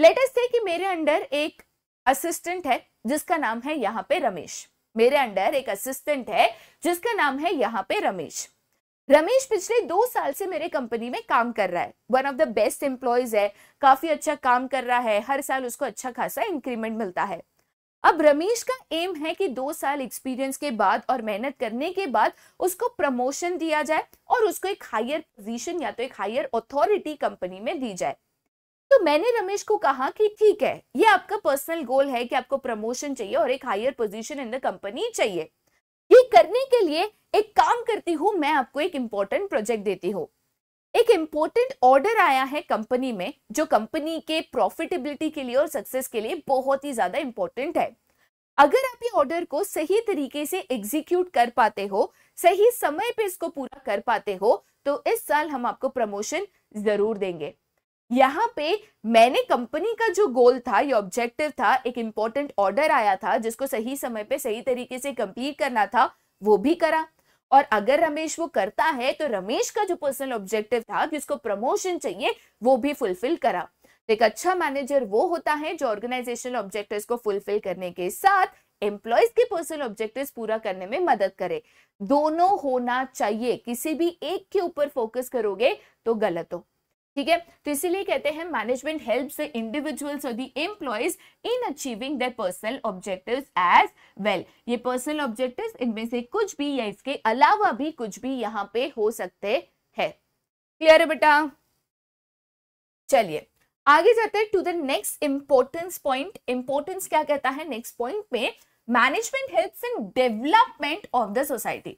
लेटेस्ट है कि मेरे अंडर एक असिस्टेंट है जिसका नाम है यहाँ पे रमेश मेरे अंडर एक असिस्टेंट है जिसका नाम है यहाँ पे रमेश रमेश पिछले दो साल से मेरे कंपनी में काम कर रहा है one of the best employees है काफी अच्छा काम कर रहा है हर साल उसको अच्छा खासा इंक्रीमेंट मिलता है अब रमेश का एम है कि दो साल एक्सपीरियंस के बाद और मेहनत करने के बाद उसको प्रमोशन दिया जाए और उसको एक हायर पोजीशन या तो एक हायर अथॉरिटी कंपनी में दी जाए तो मैंने रमेश को कहा कि ठीक है ये आपका पर्सनल गोल है कि आपको प्रमोशन चाहिए और एक higher position in the company चाहिए ये करने के लिए एक काम करती हूँ मैं आपको एक इम्पोर्टेंट प्रोजेक्ट देती हूँ एक इम्पोर्टेंट ऑर्डर आया है कंपनी में जो कंपनी के प्रॉफिटेबिलिटी के लिए और सक्सेस के लिए बहुत ही ज्यादा इम्पोर्टेंट है अगर आप ये ऑर्डर को सही तरीके से एग्जीक्यूट कर पाते हो सही समय पे इसको पूरा कर पाते हो तो इस साल हम आपको प्रमोशन जरूर देंगे यहाँ पे मैंने कंपनी का जो गोल था या ऑब्जेक्टिव था एक इम्पोर्टेंट ऑर्डर आया था जिसको सही समय पे सही तरीके से कंप्लीट करना था वो भी करा और अगर रमेश वो करता है तो रमेश का जो पर्सनल ऑब्जेक्टिव था जिसको प्रमोशन चाहिए वो भी फुलफिल करा तो एक अच्छा मैनेजर वो होता है जो ऑर्गेनाइजेशन ऑब्जेक्टिव को फुलफिल करने के साथ एम्प्लॉयज के पर्सनल ऑब्जेक्टिव पूरा करने में मदद करे दोनों होना चाहिए किसी भी एक के ऊपर फोकस करोगे तो गलत हो ठीक है तो इसीलिए कहते हैं मैनेजमेंट हेल्प द इंडिविजुअल्स और the employees in achieving their personal objectives as well ये पर्सनल ऑब्जेक्टिव्स इनमें से कुछ भी या इसके अलावा भी कुछ भी यहाँ पे हो सकते हैं क्लियर है बेटा चलिए आगे जाते हैं to the next importance point importance क्या कहता है नेक्स्ट पॉइंट में management helps in development of the society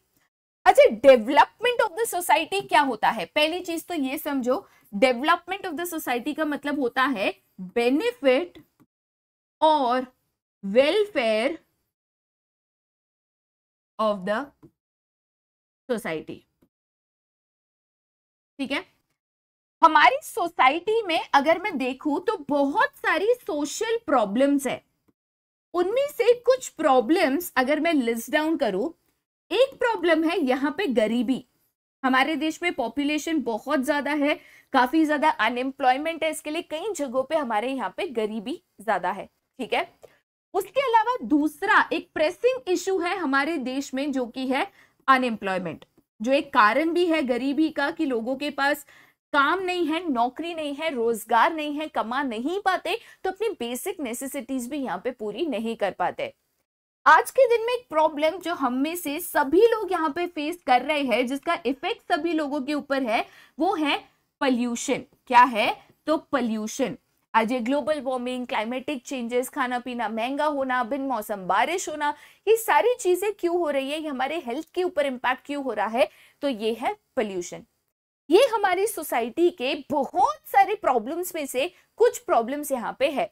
अच्छा डेवलपमेंट ऑफ द सोसाइटी क्या होता है पहली चीज तो ये समझो डेवलपमेंट ऑफ द सोसाइटी का मतलब होता है बेनिफिट और वेलफेयर ऑफ द सोसाइटी ठीक है हमारी सोसाइटी में अगर मैं देखूं तो बहुत सारी सोशल प्रॉब्लम्स है उनमें से कुछ प्रॉब्लम्स अगर मैं लिस्ट डाउन करूं एक प्रॉब्लम है यहाँ पे गरीबी हमारे देश में पॉपुलेशन बहुत ज़्यादा है काफ़ी ज़्यादा अनएम्प्लॉयमेंट है इसके लिए कई जगहों पे हमारे यहाँ पे गरीबी ज़्यादा है ठीक है उसके अलावा दूसरा एक प्रेसिंग इशू है हमारे देश में जो कि है अनएम्प्लॉयमेंट जो एक कारण भी है गरीबी का कि लोगों के पास काम नहीं है नौकरी नहीं है रोजगार नहीं है कमा नहीं पाते तो अपनी बेसिक नेसेसिटीज भी यहाँ पे पूरी नहीं कर पाते आज के दिन में एक प्रॉब्लम जो हम में से सभी लोग यहाँ पे फेस कर रहे हैं जिसका इफेक्ट सभी लोगों के ऊपर है वो है पल्यूशन क्या है तो पल्यूशन आज ये ग्लोबल वार्मिंग क्लाइमेटिक चेंजेस खाना पीना महंगा होना बिन मौसम बारिश होना ये सारी चीजें क्यों हो रही है ये हमारे हेल्थ के ऊपर इम्पैक्ट क्यों हो रहा है तो ये है पल्यूशन ये हमारी सोसाइटी के बहुत सारे प्रॉब्लम्स में से कुछ प्रॉब्लम्स यहाँ पे है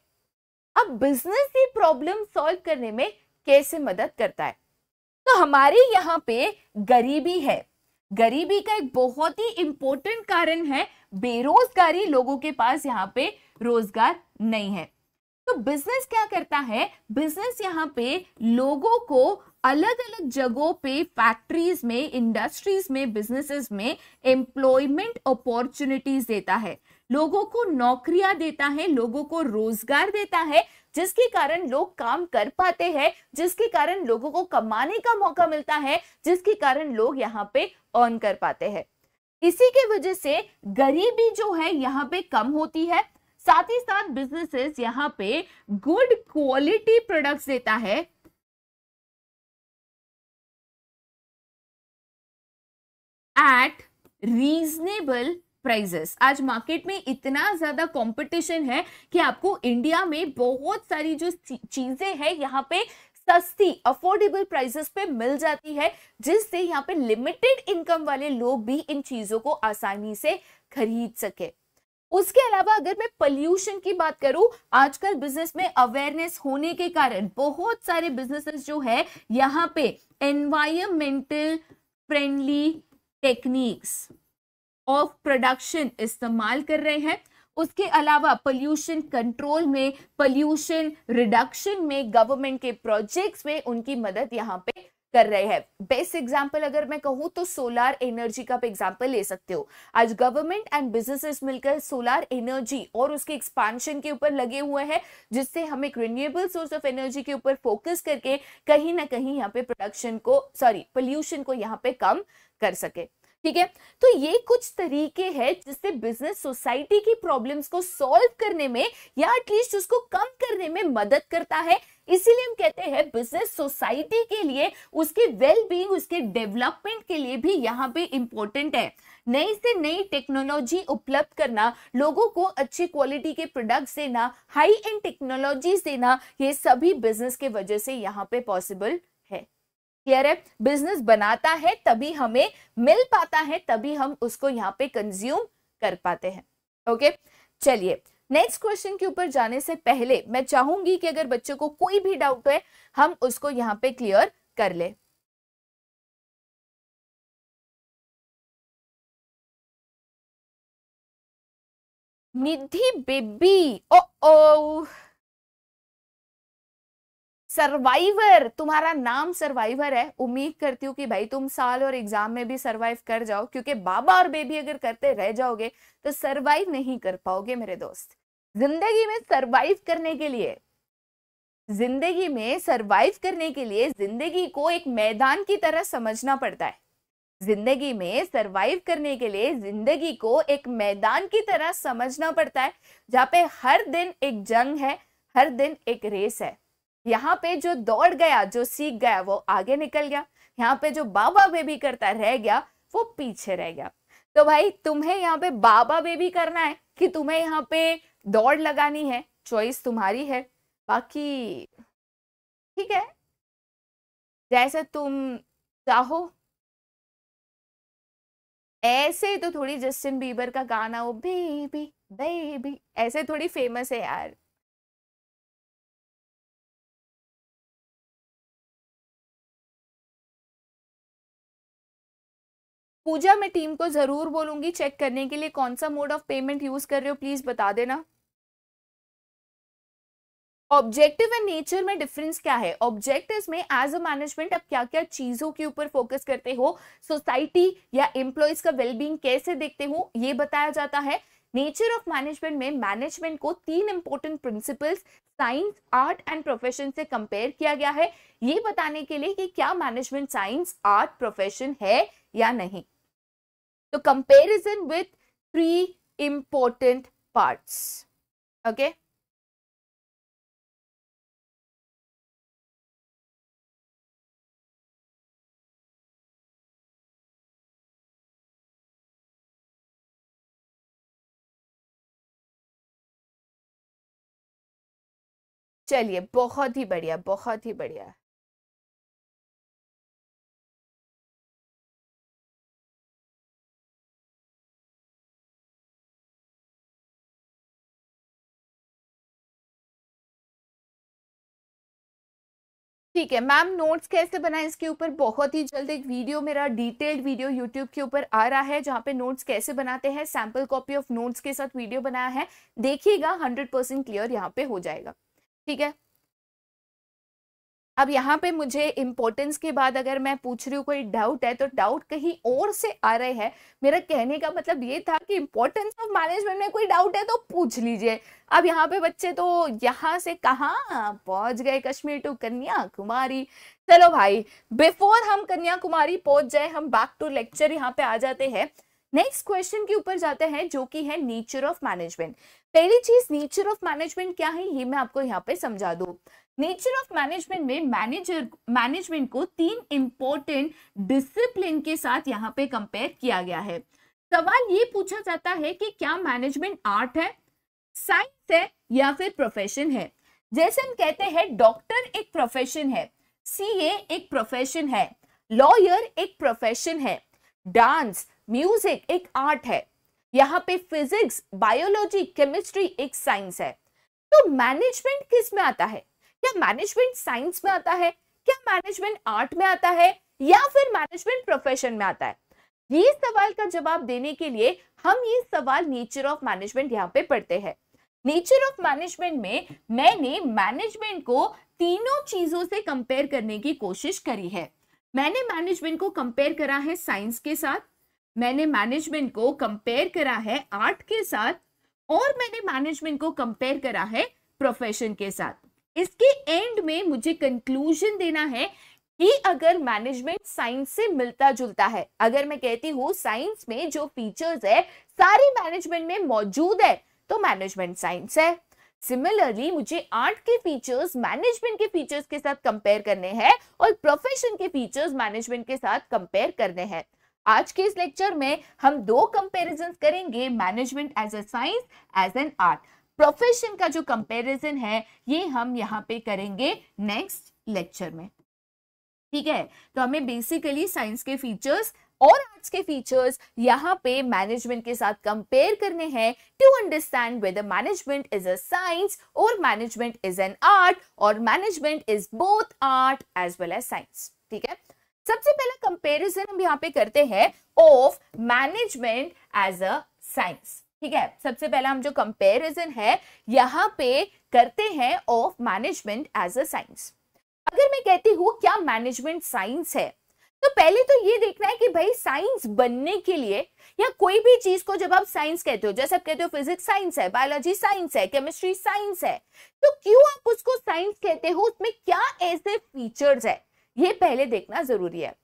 अब बिजनेस ये प्रॉब्लम सॉल्व करने में कैसे मदद करता है तो हमारे यहाँ पे गरीबी है गरीबी का एक बहुत ही इंपॉर्टेंट कारण है बेरोजगारी लोगों के पास यहाँ पे रोजगार नहीं है तो बिजनेस क्या करता है बिजनेस यहाँ पे लोगों को अलग अलग जगहों पे फैक्ट्रीज में इंडस्ट्रीज में बिजनेसेस में एम्प्लॉयमेंट अपॉर्चुनिटीज देता है लोगों को नौकरियां देता है लोगों को रोजगार देता है जिसके कारण लोग काम कर पाते हैं जिसके कारण लोगों को कमाने का मौका मिलता है जिसके कारण लोग यहाँ पे अर्न कर पाते हैं इसी के वजह से गरीबी जो है यहाँ पे कम होती है साथ ही साथ बिजनेसेस यहाँ पे गुड क्वालिटी प्रोडक्ट्स देता है एट रीजनेबल प्राइजेस आज मार्केट में इतना ज्यादा कंपटीशन है कि आपको इंडिया में बहुत सारी जो चीजें हैं यहाँ पे सस्ती अफोर्डेबल प्राइसेस पे मिल जाती है जिससे यहाँ पे लिमिटेड इनकम वाले लोग भी इन चीजों को आसानी से खरीद सके उसके अलावा अगर मैं पॉल्यूशन की बात करूं आजकल बिजनेस में अवेयरनेस होने के कारण बहुत सारे बिजनेसेस जो है यहाँ पे environmental friendly techniques of production इस्तेमाल कर रहे हैं उसके अलावा पोल्यूशन कंट्रोल में पोल्यूशन रिडक्शन में गवर्नमेंट के प्रोजेक्ट्स में उनकी मदद यहाँ पे कर रहे हैं बेस्ट एग्जाम्पल अगर मैं कहूँ तो सोलार एनर्जी का एग्जाम्पल ले सकते हो आज गवर्नमेंट एंड बिजनेसेस मिलकर सोलार एनर्जी और उसके एक्सपांशन के ऊपर लगे हुए हैं जिससे हम एक रिन्यूएबल सोर्स ऑफ एनर्जी के ऊपर फोकस करके कहीं ना कहीं यहाँ पे प्रोडक्शन को सॉरी पोल्यूशन को यहाँ पे कम कर सके ठीक है तो ये कुछ तरीके हैं जिससे बिजनेस सोसाइटी की प्रॉब्लम्स को सॉल्व करने में या एटलीस्ट उसको कम करने में मदद करता है इसीलिए हम कहते हैं बिजनेस सोसाइटी के लिए उसके वेल बीइंग उसके डेवलपमेंट के लिए भी यहाँ पे इंपॉर्टेंट है नई से नई टेक्नोलॉजी उपलब्ध करना लोगों को अच्छी क्वालिटी के प्रोडक्ट्स देना हाई एंड टेक्नोलॉजीज देना ये सभी बिजनेस के वजह से यहाँ पे पॉसिबल क्लियर है बिजनेस बनाता है तभी हमें मिल पाता है तभी हम उसको यहाँ पे कंज्यूम कर पाते हैं ओके चलिए नेक्स्ट क्वेश्चन के ऊपर जाने से पहले मैं चाहूंगी कि अगर बच्चों को कोई भी डाउट है हम उसको यहाँ पे क्लियर कर ले निधि बेबी ओ ओ सर्वाइवर तुम्हारा नाम सर्वाइवर है उम्मीद करती हूँ कि भाई तुम साल और एग्जाम में भी सर्वाइव कर जाओ क्योंकि बाबा और बेबी अगर करते रह जाओगे तो सर्वाइव नहीं कर पाओगे मेरे दोस्त जिंदगी में सर्वाइव करने के लिए जिंदगी में सर्वाइव करने के लिए जिंदगी को एक मैदान की तरह समझना पड़ता है जिंदगी में सरवाइव करने के लिए जिंदगी को एक मैदान की तरह समझना पड़ता है जहाँ पे हर दिन एक जंग है हर दिन एक रेस है यहाँ पे जो दौड़ गया जो सीख गया वो आगे निकल गया यहाँ पे जो बाबा बेबी करता रह गया वो पीछे रह गया तो भाई तुम्हें यहाँ पे बाबा बेबी करना है कि तुम्हें यहाँ पे दौड़ लगानी है चॉइस तुम्हारी है बाकी ठीक है जैसे तुम चाहो ऐसे ही तो थोड़ी जस्टिन बीबर का गाना हो बेबी बेबी ऐसे थोड़ी फेमस है यार पूजा मैं टीम को ज़रूर बोलूंगी चेक करने के लिए कौन सा मोड ऑफ पेमेंट यूज़ कर रहे हो प्लीज़ बता देना ऑब्जेक्टिव एंड नेचर में डिफरेंस क्या है ऑब्जेक्टिव में एज अ मैनेजमेंट आप क्या क्या चीजों के ऊपर फोकस करते हो सोसाइटी या एम्प्लॉयज का वेलबींग कैसे देखते हो ये बताया जाता है नेचर ऑफ मैनेजमेंट में मैनेजमेंट को तीन important principles science art and profession से कंपेयर किया गया है ये बताने के लिए कि क्या मैनेजमेंट साइंस आर्ट प्रोफेशन है या नहीं तो comparison with three important parts okay चलिए बहुत ही बढ़िया बहुत ही बढ़िया ठीक है मैम नोट्स कैसे बनाएं इसके ऊपर बहुत ही जल्द एक वीडियो मेरा डिटेल्ड वीडियो यूट्यूब के ऊपर आ रहा है जहाँ पे नोट्स कैसे बनाते हैं सैम्पल कॉपी ऑफ नोट्स के साथ वीडियो बनाया है देखिएगा हंड्रेड परसेंट क्लियर यहाँ पे हो जाएगा ठीक है अब यहाँ पे मुझे इम्पोर्टेंस के बाद अगर मैं पूछ रही हूँ कोई डाउट है तो डाउट कहीं और से आ रहे हैं मेरा कहने का मतलब ये था कि इम्पोर्टेंस ऑफ मैनेजमेंट में कोई डाउट है तो पूछ लीजिए अब यहाँ पे बच्चे तो यहाँ से कहाँ पहुँच गए कश्मीर टू कन्याकुमारी चलो भाई बिफोर हम कन्याकुमारी पहुँच जाए हम बैक टू लेक्चर यहाँ पे आ जाते हैं नेक्स्ट क्वेश्चन के ऊपर जाते हैं जो कि है नेचर ऑफ मैनेजमेंट पहली चीज नेचर ऑफ मैनेजमेंट क्या है ये मैं आपको यहाँ पे समझा दूँ नेचर ऑफ मैनेजमेंट में मैनेजर मैनेजमेंट को तीन इंपॉर्टेंट डिसिप्लिन के साथ यहाँ पे कंपेयर किया गया है सवाल ये पूछा जाता है कि क्या मैनेजमेंट आर्ट है साइंस है या फिर प्रोफेशन है जैसे हम कहते हैं डॉक्टर एक प्रोफेशन है सीए एक प्रोफेशन है लॉयर एक प्रोफेशन है डांस म्यूजिक एक आर्ट है यहाँ पे फिजिक्स बायोलॉजी केमिस्ट्री एक साइंस है तो मैनेजमेंट किस में आता है क्या मैनेजमेंट साइंस में आता है क्या मैनेजमेंट आर्ट में आता है या फिर मैनेजमेंट प्रोफेशन में आता है ये सवाल का जवाब देने के लिए हम ये सवाल नेचर ऑफ मैनेजमेंट यहाँ पे पढ़ते हैं नेचर ऑफ मैनेजमेंट में मैंने मैनेजमेंट को तीनों चीजों से कंपेयर करने की कोशिश करी है मैंने मैनेजमेंट को कंपेयर करा है साइंस के साथ मैंने मैनेजमेंट को कंपेयर करा है आर्ट के साथ और मैंने मैनेजमेंट को कंपेयर करा है प्रोफेशन के साथ इसके एंड में मुझे कंक्लूजन देना है कि अगर मैनेजमेंट साइंस से मिलता जुलता है अगर मैं कहती हूँ साइंस में जो फीचर्स है सारी मैनेजमेंट में मौजूद है तो मैनेजमेंट साइंस है सिमिलरली मुझे आर्ट के फीचर्स मैनेजमेंट के फीचर्स के साथ कंपेयर करने हैं और प्रोफेशन के फीचर्स मैनेजमेंट के साथ कंपेयर करने हैं आज के इस लेक्चर में हम दो कंपेरिजन करेंगे management as a science as an art profession का जो कंपैरिजन है ये हम यहाँ पे करेंगे नेक्स्ट लेक्चर में ठीक है तो हमें बेसिकली साइंस के फीचर्स और आर्ट्स के फीचर्स यहाँ पे मैनेजमेंट के साथ कंपेयर करने हैं to understand whether management is a science और मैनेजमेंट इज एन आर्ट और management is both art as well as science ठीक है सबसे पहला कंपैरिजन हम यहाँ पे करते हैं of management as a science ठीक है सबसे पहला हम जो कंपेरिजन है यहाँ पे करते हैं of management as a science अगर मैं कहती हूँ क्या मैनेजमेंट साइंस है तो पहले तो ये देखना है कि भाई साइंस बनने के लिए या कोई भी चीज को जब आप साइंस कहते हो जैसे आप कहते हो फिजिक्स साइंस है बायोलॉजी साइंस है केमिस्ट्री साइंस है तो क्यों आप उसको साइंस कहते हो उसमें क्या ऐसे फीचर्स है ये पहले देखना जरूरी है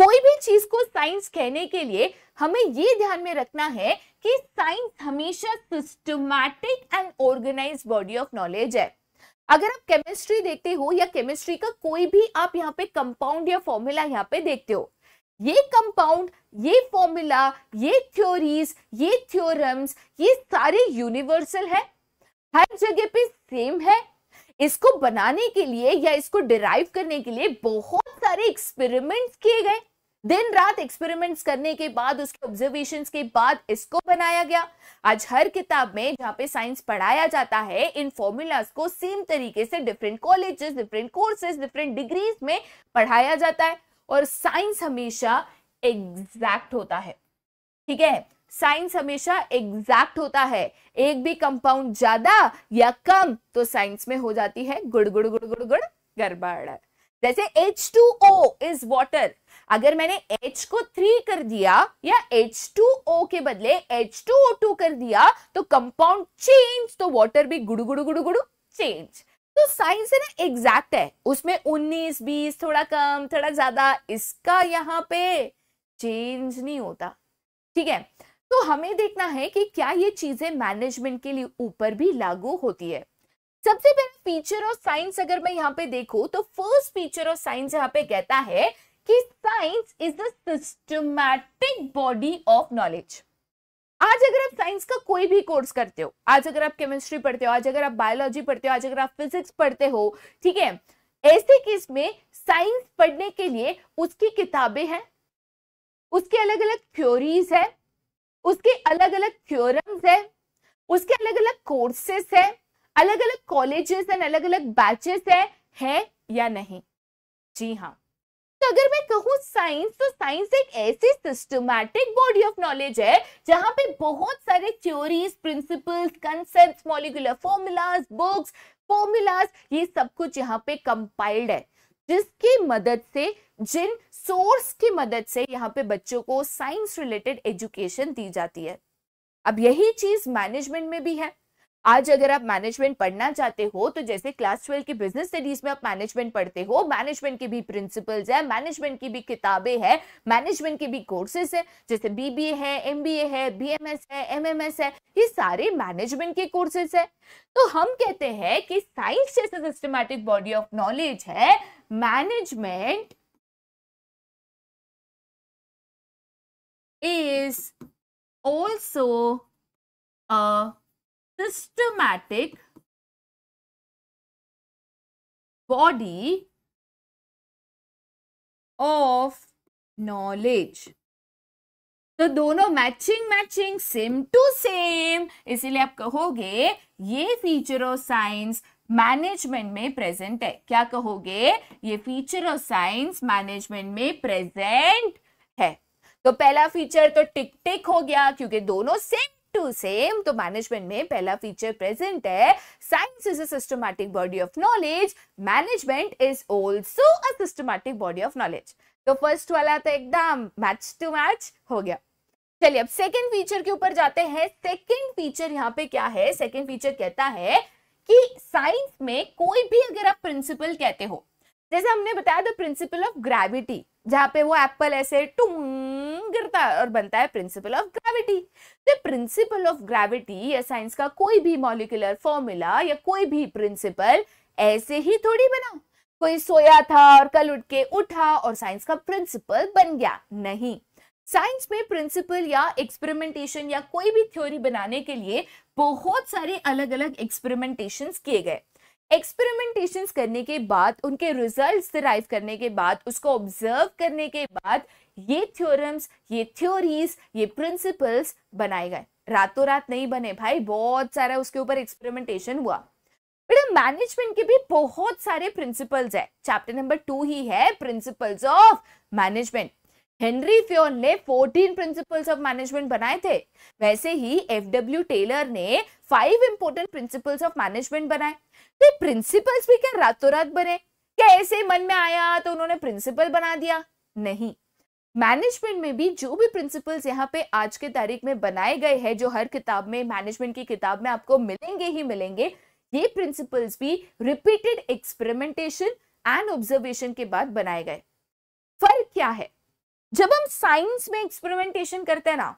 कोई भी चीज को साइंस कहने के लिए हमें ये ध्यान में रखना है कि साइंस हमेशा systematic and organise body of knowledge है अगर आप केमिस्ट्री देखते हो या केमिस्ट्री का कोई भी आप यहाँ पे कंपाउंड या फॉर्मूला यहाँ पे देखते हो ये कंपाउंड ये फॉर्मूला ये थ्योरीज ये थ्योरम्स ये सारे यूनिवर्सल है हर जगह पे सेम है इसको बनाने के लिए या इसको डिराइव करने के लिए बहुत सारे एक्सपेरिमेंट्स किए गए दिन रात एक्सपेरिमेंट्स करने के बाद उसके ऑब्जर्वेशन के बाद इसको बनाया गया आज हर किताब में जहाँ पे साइंस पढ़ाया जाता है इन फॉर्मूलाज को सेम तरीके से different colleges different courses different degrees में पढ़ाया जाता है और साइंस हमेशा एग्जैक्ट होता है ठीक है साइंस हमेशा एग्जैक्ट होता है एक भी कंपाउंड ज्यादा या कम तो साइंस में हो जाती है गुड़ गुड़ गुड़ गुड़ गुड़ गड़बड़ जैसे H2O टू इज वॉटर अगर मैंने H को थ्री कर दिया या H2O के बदले H2O2 कर दिया तो कंपाउंड चेंज तो वाटर भी गुड़ू गुड़ू गुड़ू गुड़ू चेंज तो साइंस है ना एग्जैक्ट है उसमें 19 20 थोड़ा कम थोड़ा ज्यादा इसका यहाँ पे चेंज नहीं होता ठीक है तो हमें देखना है कि क्या ये चीजें मैनेजमेंट के लिए ऊपर भी लागू होती है सबसे पहले फीचर ऑफ साइंस अगर मैं यहाँ पे देखू तो फर्स्ट फीचर ऑफ साइंस यहाँ पे कहता है कि science is the systematic body of knowledge आज अगर आप साइंस का कोई भी कोर्स करते हो आज अगर आप केमिस्ट्री पढ़ते हो आज अगर आप बायोलॉजी पढ़ते हो आज अगर आप फिजिक्स पढ़ते हो ठीक है ऐसे केस में साइंस पढ़ने के लिए उसकी किताबें हैं उसके अलग अलग थ्योरीज है उसके अलग अलग थ्योरम्स है उसके अलग अलग कोर्सेस है अलग अलग कॉलेजेस एंड अलग अलग बैचेस है है या नहीं जी हाँ तो अगर मैं कहूँ साइंस तो साइंस एक ऐसी सिस्टमैटिक बॉडी ऑफ नॉलेज है जहां पे बहुत सारे theories principles concept molecular formulas books formulas ये सब कुछ यहाँ पे कंपाइल्ड है जिसकी मदद से जिन सोर्स की मदद से यहाँ पे बच्चों को साइंस रिलेटेड एजुकेशन दी जाती है अब यही चीज मैनेजमेंट में भी है आज अगर आप मैनेजमेंट पढ़ना चाहते हो तो जैसे क्लास ट्वेल्व की बिजनेस स्टडीज में आप मैनेजमेंट पढ़ते हो मैनेजमेंट के भी प्रिंसिपल्स है मैनेजमेंट की भी किताबें हैं मैनेजमेंट के भी कोर्सेस है जैसे बीबीए है एमबीए है बीएमएस है एमएमएस है ये सारे मैनेजमेंट के कोर्सेज है तो हम कहते हैं कि साइंस जैसे सिस्टमैटिक बॉडी ऑफ नॉलेज है management is also a systematic body of knowledge. तो दोनों matching matching same to same इसीलिए आप कहोगे ये फीचर ऑफ साइंस मैनेजमेंट में प्रेजेंट है क्या कहोगे ये फीचर ऑफ साइंस मैनेजमेंट में प्रेजेंट है तो पहला फीचर तो टिक टिक हो गया क्योंकि दोनों सेम टू सेम तो मैनेजमेंट में पहला फीचर प्रेजेंट है science is a systematic body of knowledge management is also a systematic body of knowledge तो फर्स्ट वाला तो एकदम मैच टू मैच हो गया चलिए अब सेकंड फीचर के ऊपर जाते हैं सेकंड फीचर यहाँ पे क्या है सेकंड फीचर कहता है कि साइंस में कोई भी अगर आप प्रिंसिपल कहते हो जैसे हमने बताया द प्रिंसिपल ऑफ ग्रेविटी जहां पे वो एप्पल ऐसे टुंग गिरता और बनता है प्रिंसिपल ऑफ ग्रेविटी द तो प्रिंसिपल ऑफ ग्रेविटी या साइंस का कोई भी मॉलिकुलर फॉर्मूला या कोई भी प्रिंसिपल ऐसे ही थोड़ी बना कोई सोया था और कल उठ के उठा और साइंस का प्रिंसिपल बन गया नहीं साइंस में प्रिंसिपल या एक्सपेरिमेंटेशन या कोई भी थ्योरी बनाने के लिए बहुत सारे अलग अलग एक्सपेरिमेंटेशंस किए गए एक्सपेरिमेंटेशंस करने के बाद उनके रिजल्ट्स डिराइव करने के बाद उसको ऑब्जर्व करने के बाद ये थ्योरम्स ये थ्योरीज ये प्रिंसिपल्स बनाए गए रातों रात नहीं बने भाई बहुत सारा उसके ऊपर एक्सपेरिमेंटेशन हुआ बेटा मैनेजमेंट के भी बहुत सारे प्रिंसिपल्स है चैप्टर नंबर टू ही है principles of management Henri Fayol ने 14 प्रिंसिपल्स ऑफ मैनेजमेंट बनाए थे वैसे ही एफ डब्ल्यू टेलर ने five important principles of management बनाए तो प्रिंसिपल्स भी क्या रातों रात बने क्या ऐसे मन में आया तो उन्होंने प्रिंसिपल बना दिया नहीं मैनेजमेंट में भी जो भी प्रिंसिपल्स यहाँ पे आज के तारीख में बनाए गए हैं जो हर किताब में मैनेजमेंट की किताब में आपको मिलेंगे ही मिलेंगे ये प्रिंसिपल्स भी रिपीटेड एक्सपेरिमेंटेशन एंड ऑब्जर्वेशन के बाद बनाए गए फर्क क्या है जब हम साइंस में एक्सपेरिमेंटेशन करते हैं ना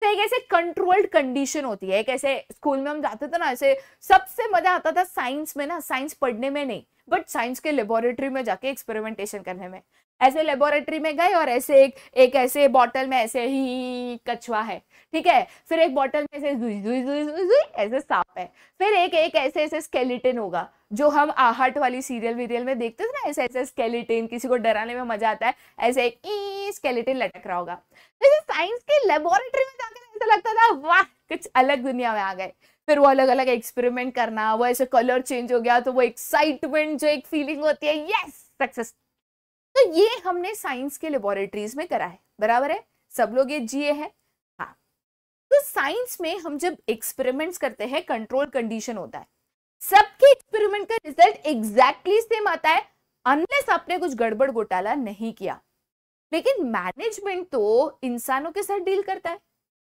तो एक ऐसे कंट्रोल्ड कंडीशन होती है एक ऐसे स्कूल में हम जाते थे ना ऐसे सबसे मजा आता था साइंस में ना साइंस पढ़ने में नहीं बट साइंस के लेबोरेटरी में जाके एक्सपेरिमेंटेशन करने में ऐसे लेबोरेटरी में गए और ऐसे एक एक ऐसे बॉटल में ऐसे ही कछुआ है ठीक है फिर एक बॉटल में ऐसे जुई जुई जुई जुई जुई ऐसे सांप है फिर एक एक ऐसे ऐसे स्केलेटन होगा जो हम आहट वाली सीरियल वीरियल में देखते थे ना ऐसे ऐसे स्केलेटन किसी को डराने में मजा आता है ऐसे एक ई स्केलेटन लटक रहा होगा जैसे साइंस के लेबोरेटरी में जाकर ऐसा लगता था वाह कुछ अलग दुनिया में आ गए फिर वो अलग अलग एक्सपेरिमेंट करना वो ऐसे कलर चेंज हो गया तो वो एक्साइटमेंट जो एक फीलिंग होती है यस सक्सेस तो ये हमने साइंस के लेबोरेटरीज में करा है बराबर है सब लोग ये जिए हैं हाँ तो साइंस में हम जब एक्सपेरिमेंट्स करते हैं कंट्रोल कंडीशन होता है सबके एक्सपेरिमेंट का रिजल्ट एग्जैक्टली सेम आता है अनलेस आपने कुछ गड़बड़ घोटाला नहीं किया लेकिन मैनेजमेंट तो इंसानों के साथ डील करता है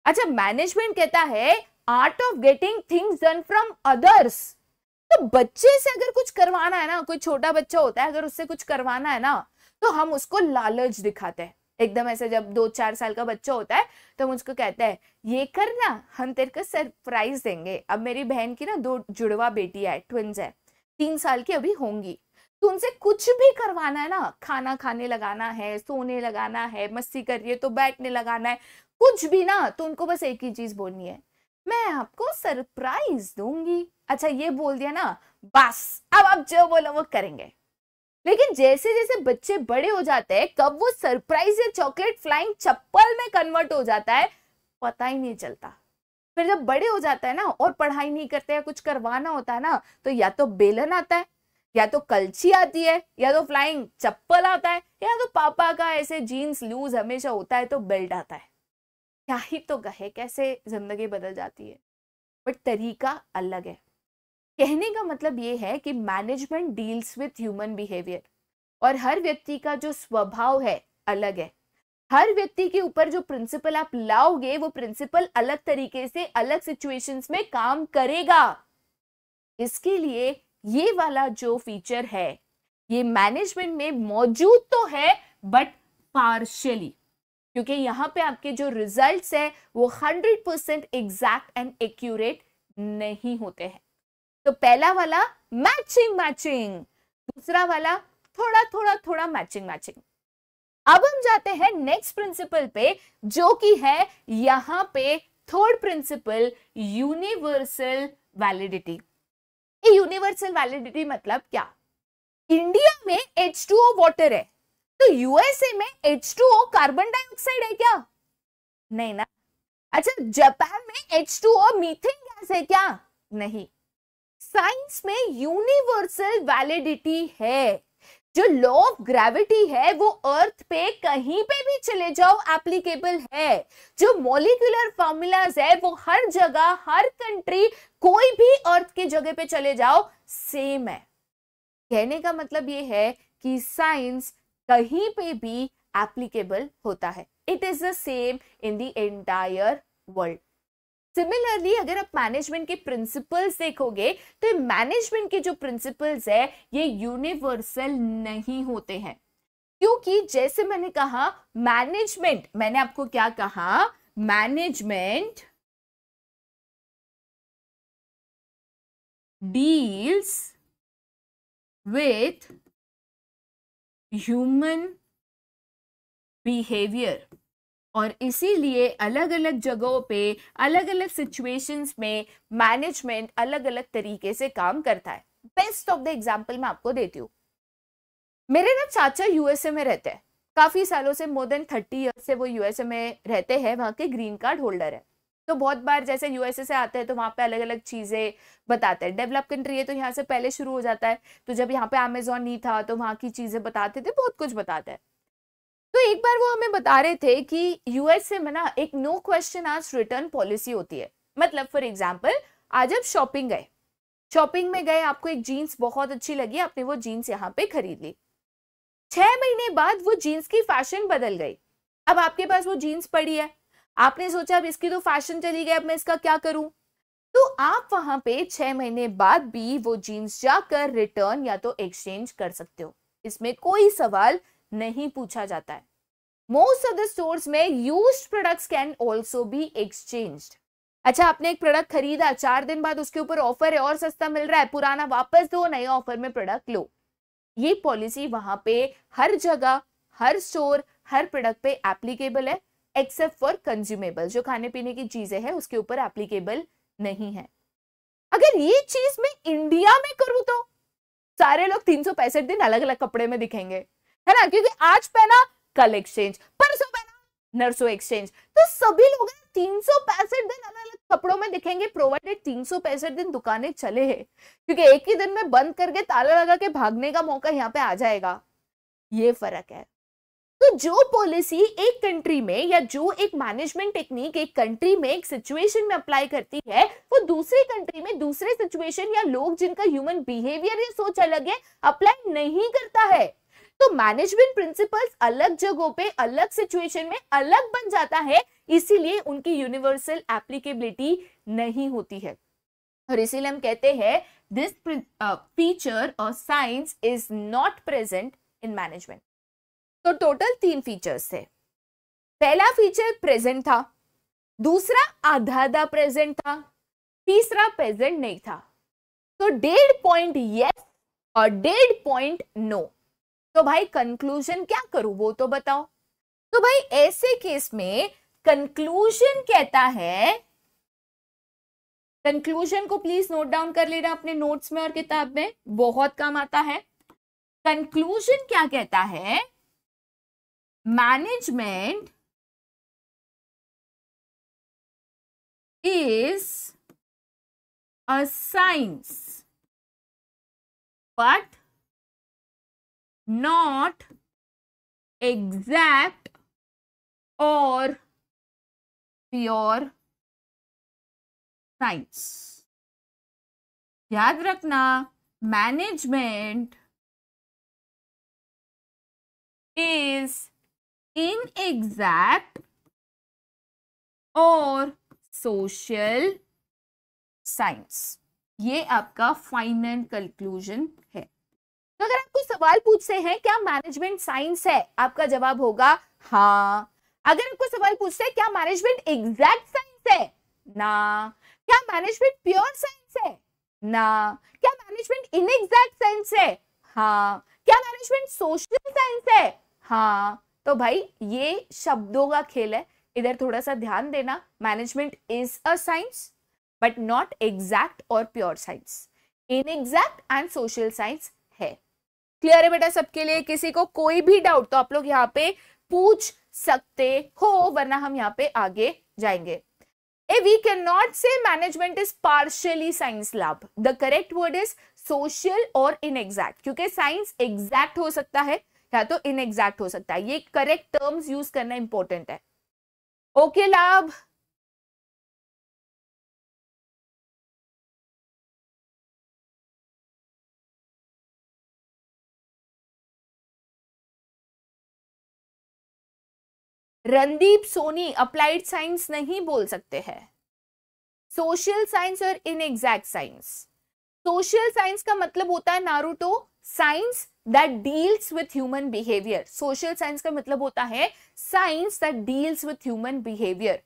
अच्छा मैनेजमेंट कहता है art of getting things done from others तो बच्चे से अगर कुछ करवाना है ना कोई छोटा बच्चा होता है अगर उससे कुछ करवाना है ना तो हम उसको लालच दिखाते हैं एकदम ऐसे जब दो चार साल का बच्चा होता है तो हम उसको कहते हैं ये करना हम तेरे को सरप्राइज देंगे अब मेरी बहन की ना दो जुड़वा बेटी है ट्विंस है तीन साल की अभी होंगी तो उनसे कुछ भी करवाना है ना खाना खाने लगाना है सोने लगाना है मस्ती कर रही है तो बैठने लगाना है कुछ भी ना तो उनको बस एक ही चीज बोलनी है मैं आपको सरप्राइज दूंगी अच्छा ये बोल दिया ना बस अब आप जो बोलो वो करेंगे लेकिन जैसे जैसे बच्चे बड़े हो जाते हैं कब वो सरप्राइज या चॉकलेट फ्लाइंग चप्पल में कन्वर्ट हो जाता है पता ही नहीं चलता फिर जब बड़े हो जाता है ना और पढ़ाई नहीं करते या कुछ करवाना होता है ना तो या तो बेलन आता है या तो कलछी आती है या तो फ्लाइंग चप्पल आता है या तो पापा का ऐसे जीन्स लूज हमेशा होता है तो बेल्ट आता है क्या ही तो कहे कैसे जिंदगी बदल जाती है बट तरीका अलग है कहने का मतलब ये है कि management deals with human behaviour और हर व्यक्ति का जो स्वभाव है अलग है हर व्यक्ति के ऊपर जो प्रिंसिपल आप लाओगे वो प्रिंसिपल अलग तरीके से अलग सिचुएशंस में काम करेगा इसके लिए ये वाला जो फीचर है ये मैनेजमेंट में मौजूद तो है बट पार्शली क्योंकि यहाँ पे आपके जो रिजल्ट्स है वो 100% परसेंट एग्जैक्ट एंड एक्यूरेट नहीं होते हैं तो पहला वाला मैचिंग मैचिंग दूसरा वाला थोड़ा थोड़ा थोड़ा मैचिंग मैचिंग अब हम जाते हैं नेक्स्ट प्रिंसिपल पे जो कि है यहां पे third principle universal validity universal validity मतलब क्या इंडिया में एच टू ओ वॉटर है तो यूएसए में H two O carbon dioxide है क्या नहीं ना अच्छा जापान में H two O methane gas है क्या नहीं साइंस में यूनिवर्सल वैलिडिटी है जो लॉ ऑफ ग्रेविटी है वो अर्थ पे कहीं पे भी चले जाओ एप्लीकेबल है जो मोलिकुलर फॉर्मूलाज है वो हर जगह हर कंट्री कोई भी अर्थ के जगह पे चले जाओ सेम है कहने का मतलब ये है कि साइंस कहीं पे भी एप्लीकेबल होता है it is the same in the entire world similarly अगर आप मैनेजमेंट के प्रिंसिपल्स देखोगे तो मैनेजमेंट के जो प्रिंसिपल्स है ये यूनिवर्सल नहीं होते हैं क्योंकि जैसे मैंने कहा मैनेजमेंट मैंने आपको क्या कहा management deals with human behaviour और इसीलिए अलग अलग जगहों पे अलग अलग सिचुएशंस में मैनेजमेंट अलग अलग तरीके से काम करता है बेस्ट ऑफ द एग्जाम्पल मैं आपको देती हूँ मेरे ना चाचा यूएसए में रहते हैं काफ़ी सालों से मोर देन थर्टी ईयर्स से वो यूएसए में रहते हैं वहाँ के ग्रीन कार्ड होल्डर है तो बहुत बार जैसे यूएसए से आते हैं तो वहाँ पे अलग अलग चीज़ें बताते हैं डेवलप कंट्री है तो यहाँ से पहले शुरू हो जाता है तो जब यहाँ पे अमेजोन नहीं था तो वहाँ की चीज़ें बताते थे बहुत कुछ बताते हैं तो एक बार वो हमें बता रहे थे कि यूएसए में ना एक नो क्वेश्चन आज रिटर्न पॉलिसी होती है मतलब फॉर एग्जाम्पल आज आप शॉपिंग गए शॉपिंग में गए आपको एक जीन्स बहुत अच्छी लगी आपने वो जीन्स यहाँ पे खरीद ली छह महीने बाद वो जीन्स की फैशन बदल गई अब आपके पास वो जीन्स पड़ी है आपने सोचा अब इसकी तो फैशन चली गई अब मैं इसका क्या करूं तो आप वहां पे छह महीने बाद भी वो जीन्स जाकर रिटर्न या तो एक्सचेंज कर सकते हो इसमें कोई सवाल नहीं पूछा जाता है मोस्ट ऑफ द स्टोर्स में use products can also be exchange अच्छा आपने एक प्रोडक्ट खरीदा चार दिन बाद उसके ऊपर ऑफर है और सस्ता मिल रहा है पुराना वापस दो नए ऑफर में प्रोडक्ट लो ये पॉलिसी वहां पे हर जगह हर स्टोर हर प्रोडक्ट पे एप्लीकेबल है एक्सेप्ट फॉर कंज्यूमेबल जो खाने पीने की चीजें हैं उसके ऊपर एप्लीकेबल नहीं है अगर ये चीज मैं इंडिया में करूं तो सारे लोग तीन दिन अलग अलग कपड़े में दिखेंगे है ना क्योंकि आज पहना कल एक्सचेंज परसों पहना नर्सो एक्सचेंज तो सभी लोग तीन सौ पैंसठ दिन अलग अलग कपड़ों में दिखेंगे प्रोवाइडेड तीन सौ पैंसठ दिन दुकानें चले हैं क्योंकि एक ही दिन में बंद करके ताला लगा के भागने का मौका यहाँ पे आ जाएगा ये फर्क है तो जो पॉलिसी एक कंट्री में या जो एक मैनेजमेंट टेक्निक एक कंट्री में एक सिचुएशन में अप्लाई करती है वो दूसरी कंट्री में दूसरे सिचुएशन या लोग जिनका ह्यूमन बिहेवियर या सोच अलग है अप्लाई नहीं करता है तो मैनेजमेंट प्रिंसिपल्स अलग जगहों पे अलग सिचुएशन में अलग बन जाता है इसीलिए उनकी यूनिवर्सल एप्लीकेबिलिटी नहीं होती है और इसीलिए हम कहते हैं दिस फीचर और science is not present in management तो टोटल तीन फीचर्स थे पहला फीचर प्रेजेंट था दूसरा आधा प्रेजेंट था तीसरा प्रेजेंट नहीं था तो डेढ़ पॉइंट यस और डेढ़ पॉइंट नो तो भाई कंक्लूजन क्या करूं वो तो बताओ तो भाई ऐसे केस में कंक्लूजन कहता है कंक्लूजन को प्लीज नोट डाउन कर लेना अपने नोट्स में और किताब में बहुत काम आता है कंक्लूजन क्या कहता है management is a science but not exact or pure science याद रखना मैनेजमेंट इज इन एग्जैक्ट और सोशल साइंस ये आपका फाइनल कंक्लूजन है तो अगर आपको सवाल पूछते हैं क्या मैनेजमेंट साइंस है आपका जवाब होगा हाँ अगर आपको सवाल पूछते हैं क्या मैनेजमेंट एग्जैक्ट साइंस है ना क्या मैनेजमेंट प्योर साइंस है ना क्या मैनेजमेंट एग्जैक्ट साइंस है हाँ क्या मैनेजमेंट सोशल साइंस है हाँ तो भाई ये शब्दों का खेल है इधर थोड़ा सा ध्यान देना management is a science but not exact और pure science inexact and social science clear है बेटा सबके लिए किसी को कोई भी डाउट तो आप लोग यहाँ पे पूछ सकते हो वरना हम यहाँ पे आगे जाएंगे uh we can not say management is partially science lab the correct word is social और इनएक्सैक्ट क्योंकि साइंस एग्जैक्ट हो सकता है या तो इनएक्सैक्ट हो सकता है ये करेक्ट टर्म्स यूज करना इंपॉर्टेंट है okay okay, Labh Randeep Soni applied science नहीं बोल सकते हैं सोशल साइंस और inexact science social science का मतलब होता है Naruto science that deals with human behaviour social science का मतलब होता है science that deals with human behaviour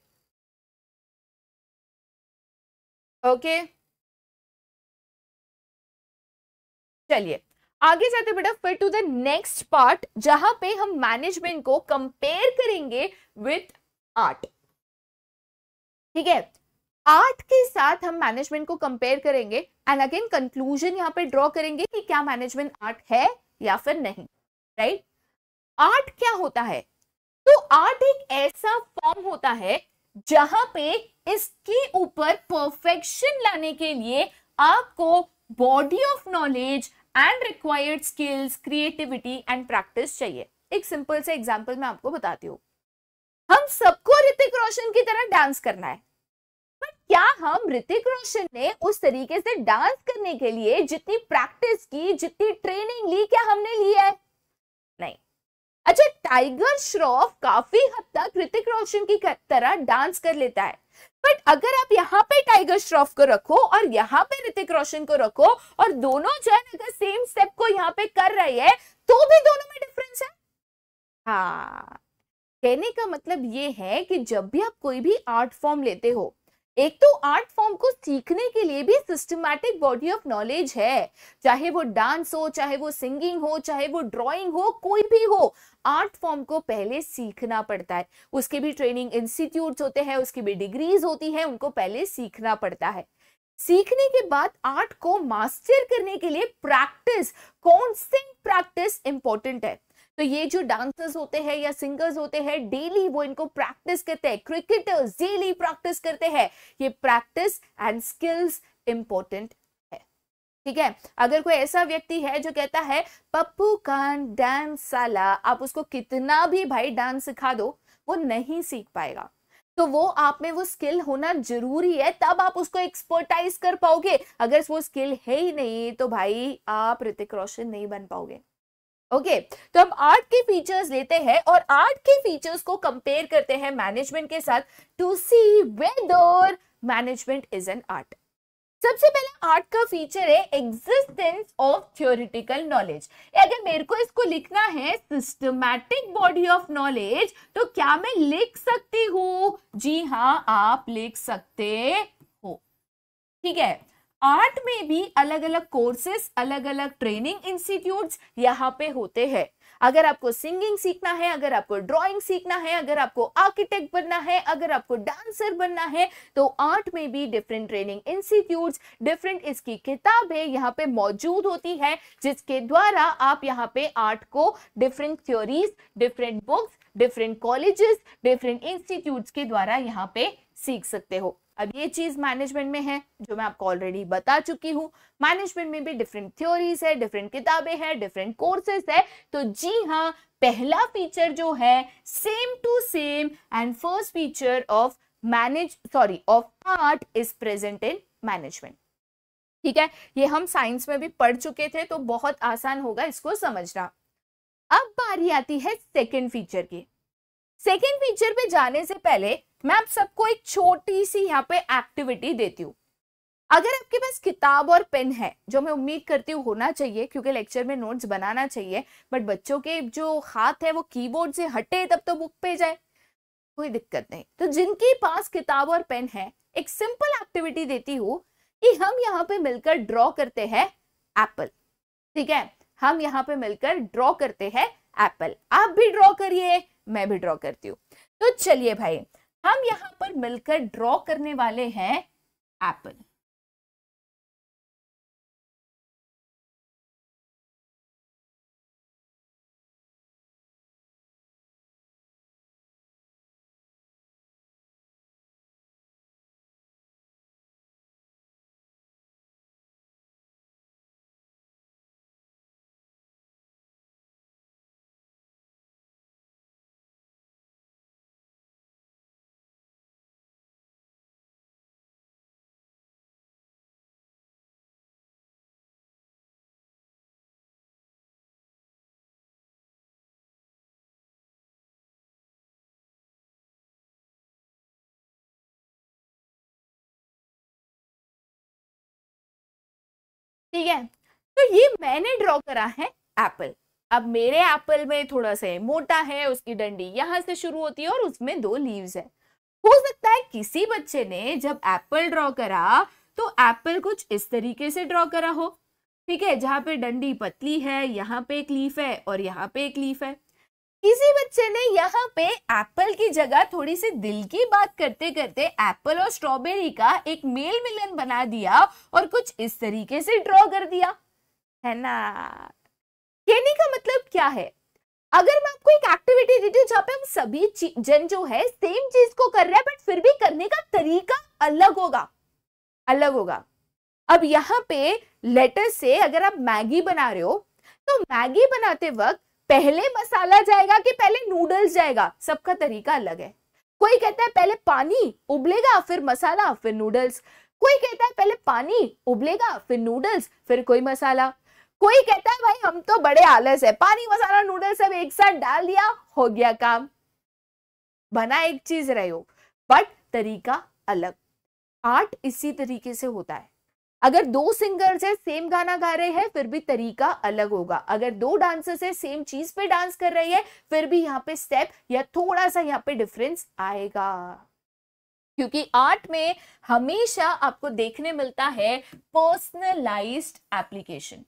okay चलिए आगे जाते बेटा फिर टू द नेक्स्ट पार्ट जहां पे हम मैनेजमेंट को कंपेयर करेंगे विथ आर्ट ठीक है आर्ट के साथ हम मैनेजमेंट को कंपेयर करेंगे एंड अगेन कंक्लूजन यहाँ पे ड्रॉ करेंगे कि क्या मैनेजमेंट आर्ट है या फिर नहीं राइट आर्ट क्या होता है तो आर्ट एक ऐसा फॉर्म होता है जहां पे इसके ऊपर परफेक्शन लाने के लिए आपको body of knowledge and required skills creativity and practice चाहिए एक सिंपल से एग्जाम्पल मैं आपको बताती हूँ हम सबको ऋतिक रोशन की तरह डांस करना है पर क्या हम ऋतिक रोशन ने उस तरीके से डांस करने के लिए जितनी प्रैक्टिस की जितनी ट्रेनिंग ली क्या हमने ली है नहीं अच्छा टाइगर श्रॉफ काफी हद तक ऋतिक रोशन की तरह डांस कर लेता है बट अगर आप यहाँ पे टाइगर श्रॉफ को रखो और यहाँ पे ऋतिक रोशन को रखो और दोनों जन अगर सेम स्टेप को यहाँ पे कर रहे हैं तो भी दोनों में डिफरेंस है हाँ कहने का मतलब ये है कि जब भी आप कोई भी आर्ट फॉर्म लेते हो एक तो आर्ट फॉर्म को सीखने के लिए भी सिस्टमैटिक बॉडी ऑफ नॉलेज है चाहे वो डांस हो चाहे वो सिंगिंग हो चाहे वो ड्राइंग हो कोई भी हो आर्ट फॉर्म को पहले सीखना पड़ता है उसके भी ट्रेनिंग इंस्टीट्यूट होते हैं उसकी भी डिग्रीज होती है उनको पहले सीखना पड़ता है सीखने के बाद आर्ट को मास्टर करने के लिए प्रैक्टिस कॉन्स्टेंट प्रैक्टिस इंपॉर्टेंट है तो ये जो डांसर्स होते हैं या सिंगर्स होते हैं डेली वो इनको प्रैक्टिस करते हैं क्रिकेटर्स डेली प्रैक्टिस करते हैं ये प्रैक्टिस एंड स्किल्स इंपॉर्टेंट है ठीक है अगर कोई ऐसा व्यक्ति है जो कहता है पप्पू कान डांस आप उसको कितना भी भाई डांस सिखा दो वो नहीं सीख पाएगा तो वो आप में वो स्किल होना जरूरी है तब आप उसको एक्सपर्टाइज कर पाओगे अगर वो स्किल है ही नहीं तो भाई आप ऋतिक रोशन नहीं बन पाओगे ओके okay, तो हम आर्ट के फीचर्स लेते हैं और आर्ट के फीचर्स को कंपेयर करते हैं मैनेजमेंट के साथ to see whether management is an art सबसे पहले आर्ट का फीचर है एग्जिस्टेंस ऑफ थियोरिटिकल नॉलेज अगर मेरे को इसको लिखना है सिस्टमैटिक बॉडी ऑफ नॉलेज तो क्या मैं लिख सकती हूं जी हाँ आप लिख सकते हो ठीक है आर्ट में भी अलग अलग कोर्सेस अलग अलग ट्रेनिंग इंस्टीट्यूट्स यहाँ पे होते हैं अगर आपको सिंगिंग सीखना है अगर आपको ड्राइंग सीखना है अगर आपको आर्किटेक्ट बनना है अगर आपको डांसर बनना है तो आर्ट में भी डिफरेंट ट्रेनिंग इंस्टीट्यूट्स डिफरेंट इसकी किताबें यहाँ पे मौजूद होती है जिसके द्वारा आप यहाँ पे आर्ट को different theories different books different colleges different institute के द्वारा यहाँ पे सीख सकते हो अब ये चीज मैनेजमेंट में है जो मैं आपको ऑलरेडी बता चुकी हूँ मैनेजमेंट में भी डिफरेंट थ्योरीज है डिफरेंट किताबें हैं डिफरेंट कोर्सेस है तो जी हाँ पहला फीचर जो है same to same and first feature of manage sorry of art is present in management ठीक है ये हम साइंस में भी पढ़ चुके थे तो बहुत आसान होगा इसको समझना अब बारी आती है सेकेंड फीचर की सेकेंड फीचर पे जाने से पहले मैं आप सबको एक छोटी सी यहाँ पे एक्टिविटी देती हूँ अगर आपके पास किताब और पेन है जो मैं उम्मीद करती हूँ होना चाहिए क्योंकि लेक्चर में नोट्स बनाना चाहिए बट बच्चों के जो हाथ है वो कीबोर्ड से हटे तब तो बुक पे जाए कोई दिक्कत नहीं तो जिनके पास किताब और पेन है एक सिंपल एक्टिविटी देती हूँ कि हम यहाँ पे मिलकर ड्रॉ करते हैं एप्पल ठीक है हम यहाँ पे मिलकर ड्रॉ करते हैं एप्पल आप भी ड्रॉ करिए मैं भी ड्रॉ करती हूँ तो चलिए भाई हम यहाँ पर मिलकर ड्रॉ करने वाले हैं एप्पल ठीक है तो ये मैंने ड्रॉ करा है एप्पल अब मेरे एप्पल में थोड़ा सा मोटा है उसकी डंडी यहाँ से शुरू होती है और उसमें दो लीव्स है हो सकता है किसी बच्चे ने जब एप्पल ड्रॉ करा तो एप्पल कुछ इस तरीके से ड्रॉ करा हो ठीक है जहाँ पे डंडी पतली है यहाँ पे एक लीफ है और यहाँ पे एक लीफ है इसी बच्चे ने यहाँ पे एप्पल की जगह थोड़ी सी दिल की बात करते करते एप्पल और स्ट्रॉबेरी का एक मेल मिलन बना दिया और कुछ इस तरीके से ड्रॉ कर दिया है ना कहने का मतलब क्या है अगर मैं आपको एक एक्टिविटी देती हूँ जहाँ पे हम सभी जन जो है सेम चीज को कर रहे हैं बट फिर भी करने का तरीका अलग होगा अलग होगा अब यहाँ पे लेटर से अगर आप मैगी बना रहे हो तो मैगी बनाते वक्त पहले मसाला जाएगा कि पहले नूडल्स जाएगा सबका तरीका अलग है कोई कहता है पहले पानी उबलेगा फिर मसाला फिर नूडल्स कोई कहता है पहले पानी उबलेगा फिर नूडल्स फिर कोई मसाला कोई कहता है भाई हम तो बड़े आलस है पानी मसाला नूडल्स सब एक साथ डाल दिया हो गया काम बना एक चीज रहे हो बट तरीका अलग आर्ट इसी तरीके से होता है अगर दो सिंगर्स है सेम गाना गा रहे हैं फिर भी तरीका अलग होगा अगर दो डांसर्स है सेम चीज पे डांस कर रही है फिर भी यहाँ पे स्टेप या थोड़ा सा यहाँ पे डिफरेंस आएगा क्योंकि आर्ट में हमेशा आपको देखने मिलता है पर्सनलाइज्ड एप्लीकेशन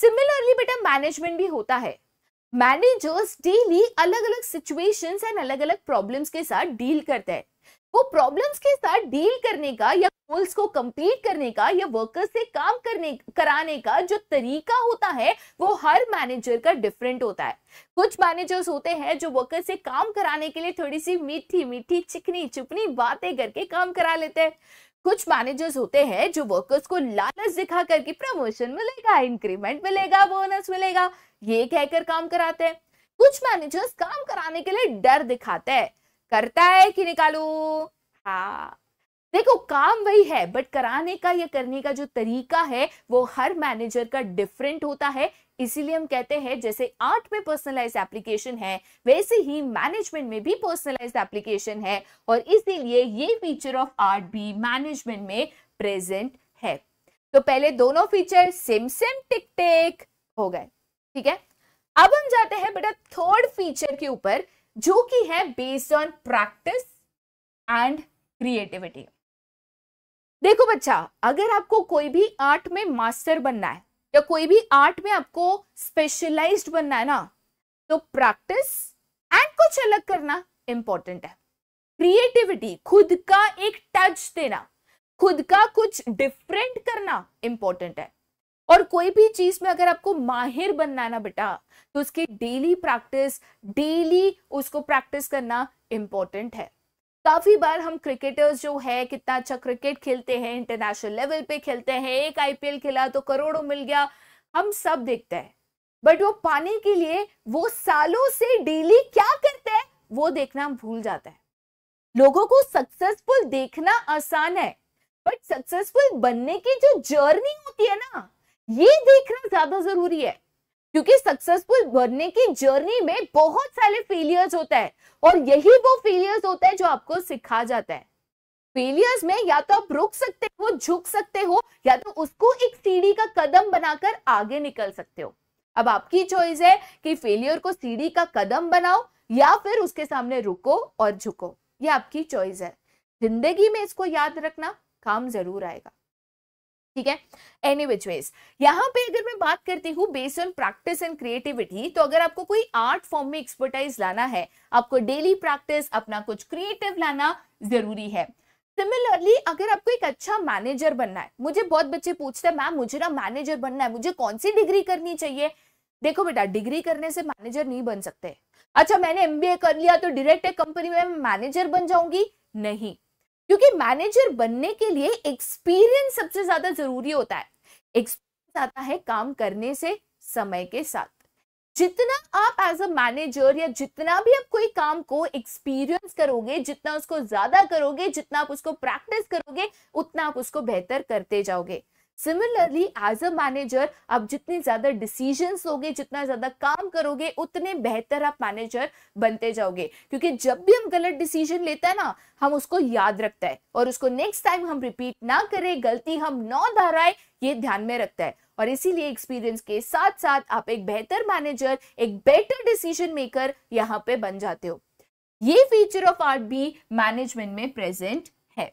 सिमिलरली बेटा मैनेजमेंट भी होता है मैनेजर्स डेली अलग अलग सिचुएशंस एंड अलग अलग प्रॉब्लम्स के साथ डील करते हैं वो प्रॉब्लम्स के साथ डील करने का या गोल्स को कंप्लीट करने का या वर्कर्स से काम करने कराने का जो तरीका होता है वो हर मैनेजर का डिफरेंट होता है कुछ मैनेजर्स होते हैं जो वर्कर्स से काम कराने के लिए थोड़ी सी मीठी मीठी चिकनी चुपनी बातें करके काम करा लेते हैं कुछ मैनेजर्स होते हैं जो वर्कर्स को लालच दिखा करके प्रमोशन मिलेगा इंक्रीमेंट मिलेगा बोनस मिलेगा ये कहकर काम कराते हैं कुछ मैनेजर्स काम कराने के लिए डर दिखाते हैं करता है कि निकालो हाँ देखो काम वही है बट कराने का या करने का जो तरीका है वो हर मैनेजर का डिफरेंट होता है इसीलिए हम कहते हैं जैसे आर्ट में पर्सनलाइज एप्लीकेशन है वैसे ही मैनेजमेंट में भी पर्सनलाइज एप्लीकेशन है और इसीलिए ये फीचर ऑफ आर्ट भी मैनेजमेंट में प्रेजेंट है तो पहले दोनों फीचर सिम सिम टिक टिक हो गए ठीक है अब हम जाते हैं बेटा थर्ड फीचर के ऊपर जो कि है based on practice and creativity देखो बच्चा अगर आपको कोई भी आर्ट में मास्टर बनना है या कोई भी आर्ट में आपको स्पेशलाइज्ड बनना है ना तो प्रैक्टिस एंड कुछ अलग करना इंपॉर्टेंट है क्रिएटिविटी खुद का एक टच देना खुद का कुछ डिफरेंट करना इंपॉर्टेंट है और कोई भी चीज में अगर आपको माहिर बनना है ना बेटा तो उसकी डेली प्रैक्टिस डेली उसको प्रैक्टिस करना इम्पोर्टेंट है काफी बार हम क्रिकेटर्स जो है कितना अच्छा क्रिकेट खेलते हैं इंटरनेशनल लेवल पे खेलते हैं एक आईपीएल खेला तो करोड़ों मिल गया हम सब देखते हैं बट वो पाने के लिए वो सालों से डेली क्या करते हैं वो देखना भूल जाते हैं लोगों को सक्सेसफुल देखना आसान है बट सक्सेसफुल बनने की जो जर्नी होती है ना ये देखना ज्यादा जरूरी है क्योंकि सक्सेसफुल बनने की जर्नी में बहुत सारे फेलियर्स होता है और यही वो फेलियर्स होता है जो आपको सिखा जाता है फेलियर्स में या तो आप रुक सकते हो झुक सकते हो या तो उसको एक सीढ़ी का कदम बनाकर आगे निकल सकते हो अब आपकी चॉइस है कि फेलियर को सीढ़ी का कदम बनाओ या फिर उसके सामने रुको और झुको ये आपकी चॉइस है जिंदगी में इसको याद रखना काम जरूर आएगा ठीक है एनी विच वेज यहाँ पे अगर मैं बात करती हूँ based on practice and creativity तो अगर आपको कोई आर्ट फॉर्म में एक्सपर्टाइज लाना है आपको डेली प्रैक्टिस अपना कुछ क्रिएटिव लाना जरूरी है सिमिलरली अगर आपको एक अच्छा मैनेजर बनना है मुझे बहुत बच्चे पूछते हैं मैम मुझे ना मैनेजर बनना है मुझे कौन सी डिग्री करनी चाहिए देखो बेटा डिग्री करने से मैनेजर नहीं बन सकते अच्छा मैंने एमबीए कर लिया तो डायरेक्ट एक कंपनी में मैनेजर बन जाऊंगी नहीं क्योंकि मैनेजर बनने के लिए एक्सपीरियंस सबसे ज्यादा जरूरी होता है एक्सपीरियंस आता है काम करने से समय के साथ जितना आप एज अ मैनेजर या जितना भी आप कोई काम को एक्सपीरियंस करोगे जितना उसको ज्यादा करोगे जितना आप उसको प्रैक्टिस करोगे उतना आप उसको बेहतर करते जाओगे सिमिलरली एज अ मैनेजर आप जितनी ज्यादा डिसीजन लोगे जितना ज्यादा काम करोगे उतने बेहतर आप मैनेजर बनते जाओगे क्योंकि जब भी हम गलत डिसीजन लेते हैं ना हम उसको याद रखता है और उसको नेक्स्ट टाइम हम रिपीट ना करें गलती हम ना दोहराए ये ध्यान में रखता है और इसीलिए एक्सपीरियंस के साथ साथ आप एक बेहतर मैनेजर एक बेटर डिसीजन मेकर यहाँ पे बन जाते हो ये फीचर ऑफ आर्ट भी मैनेजमेंट में प्रेजेंट है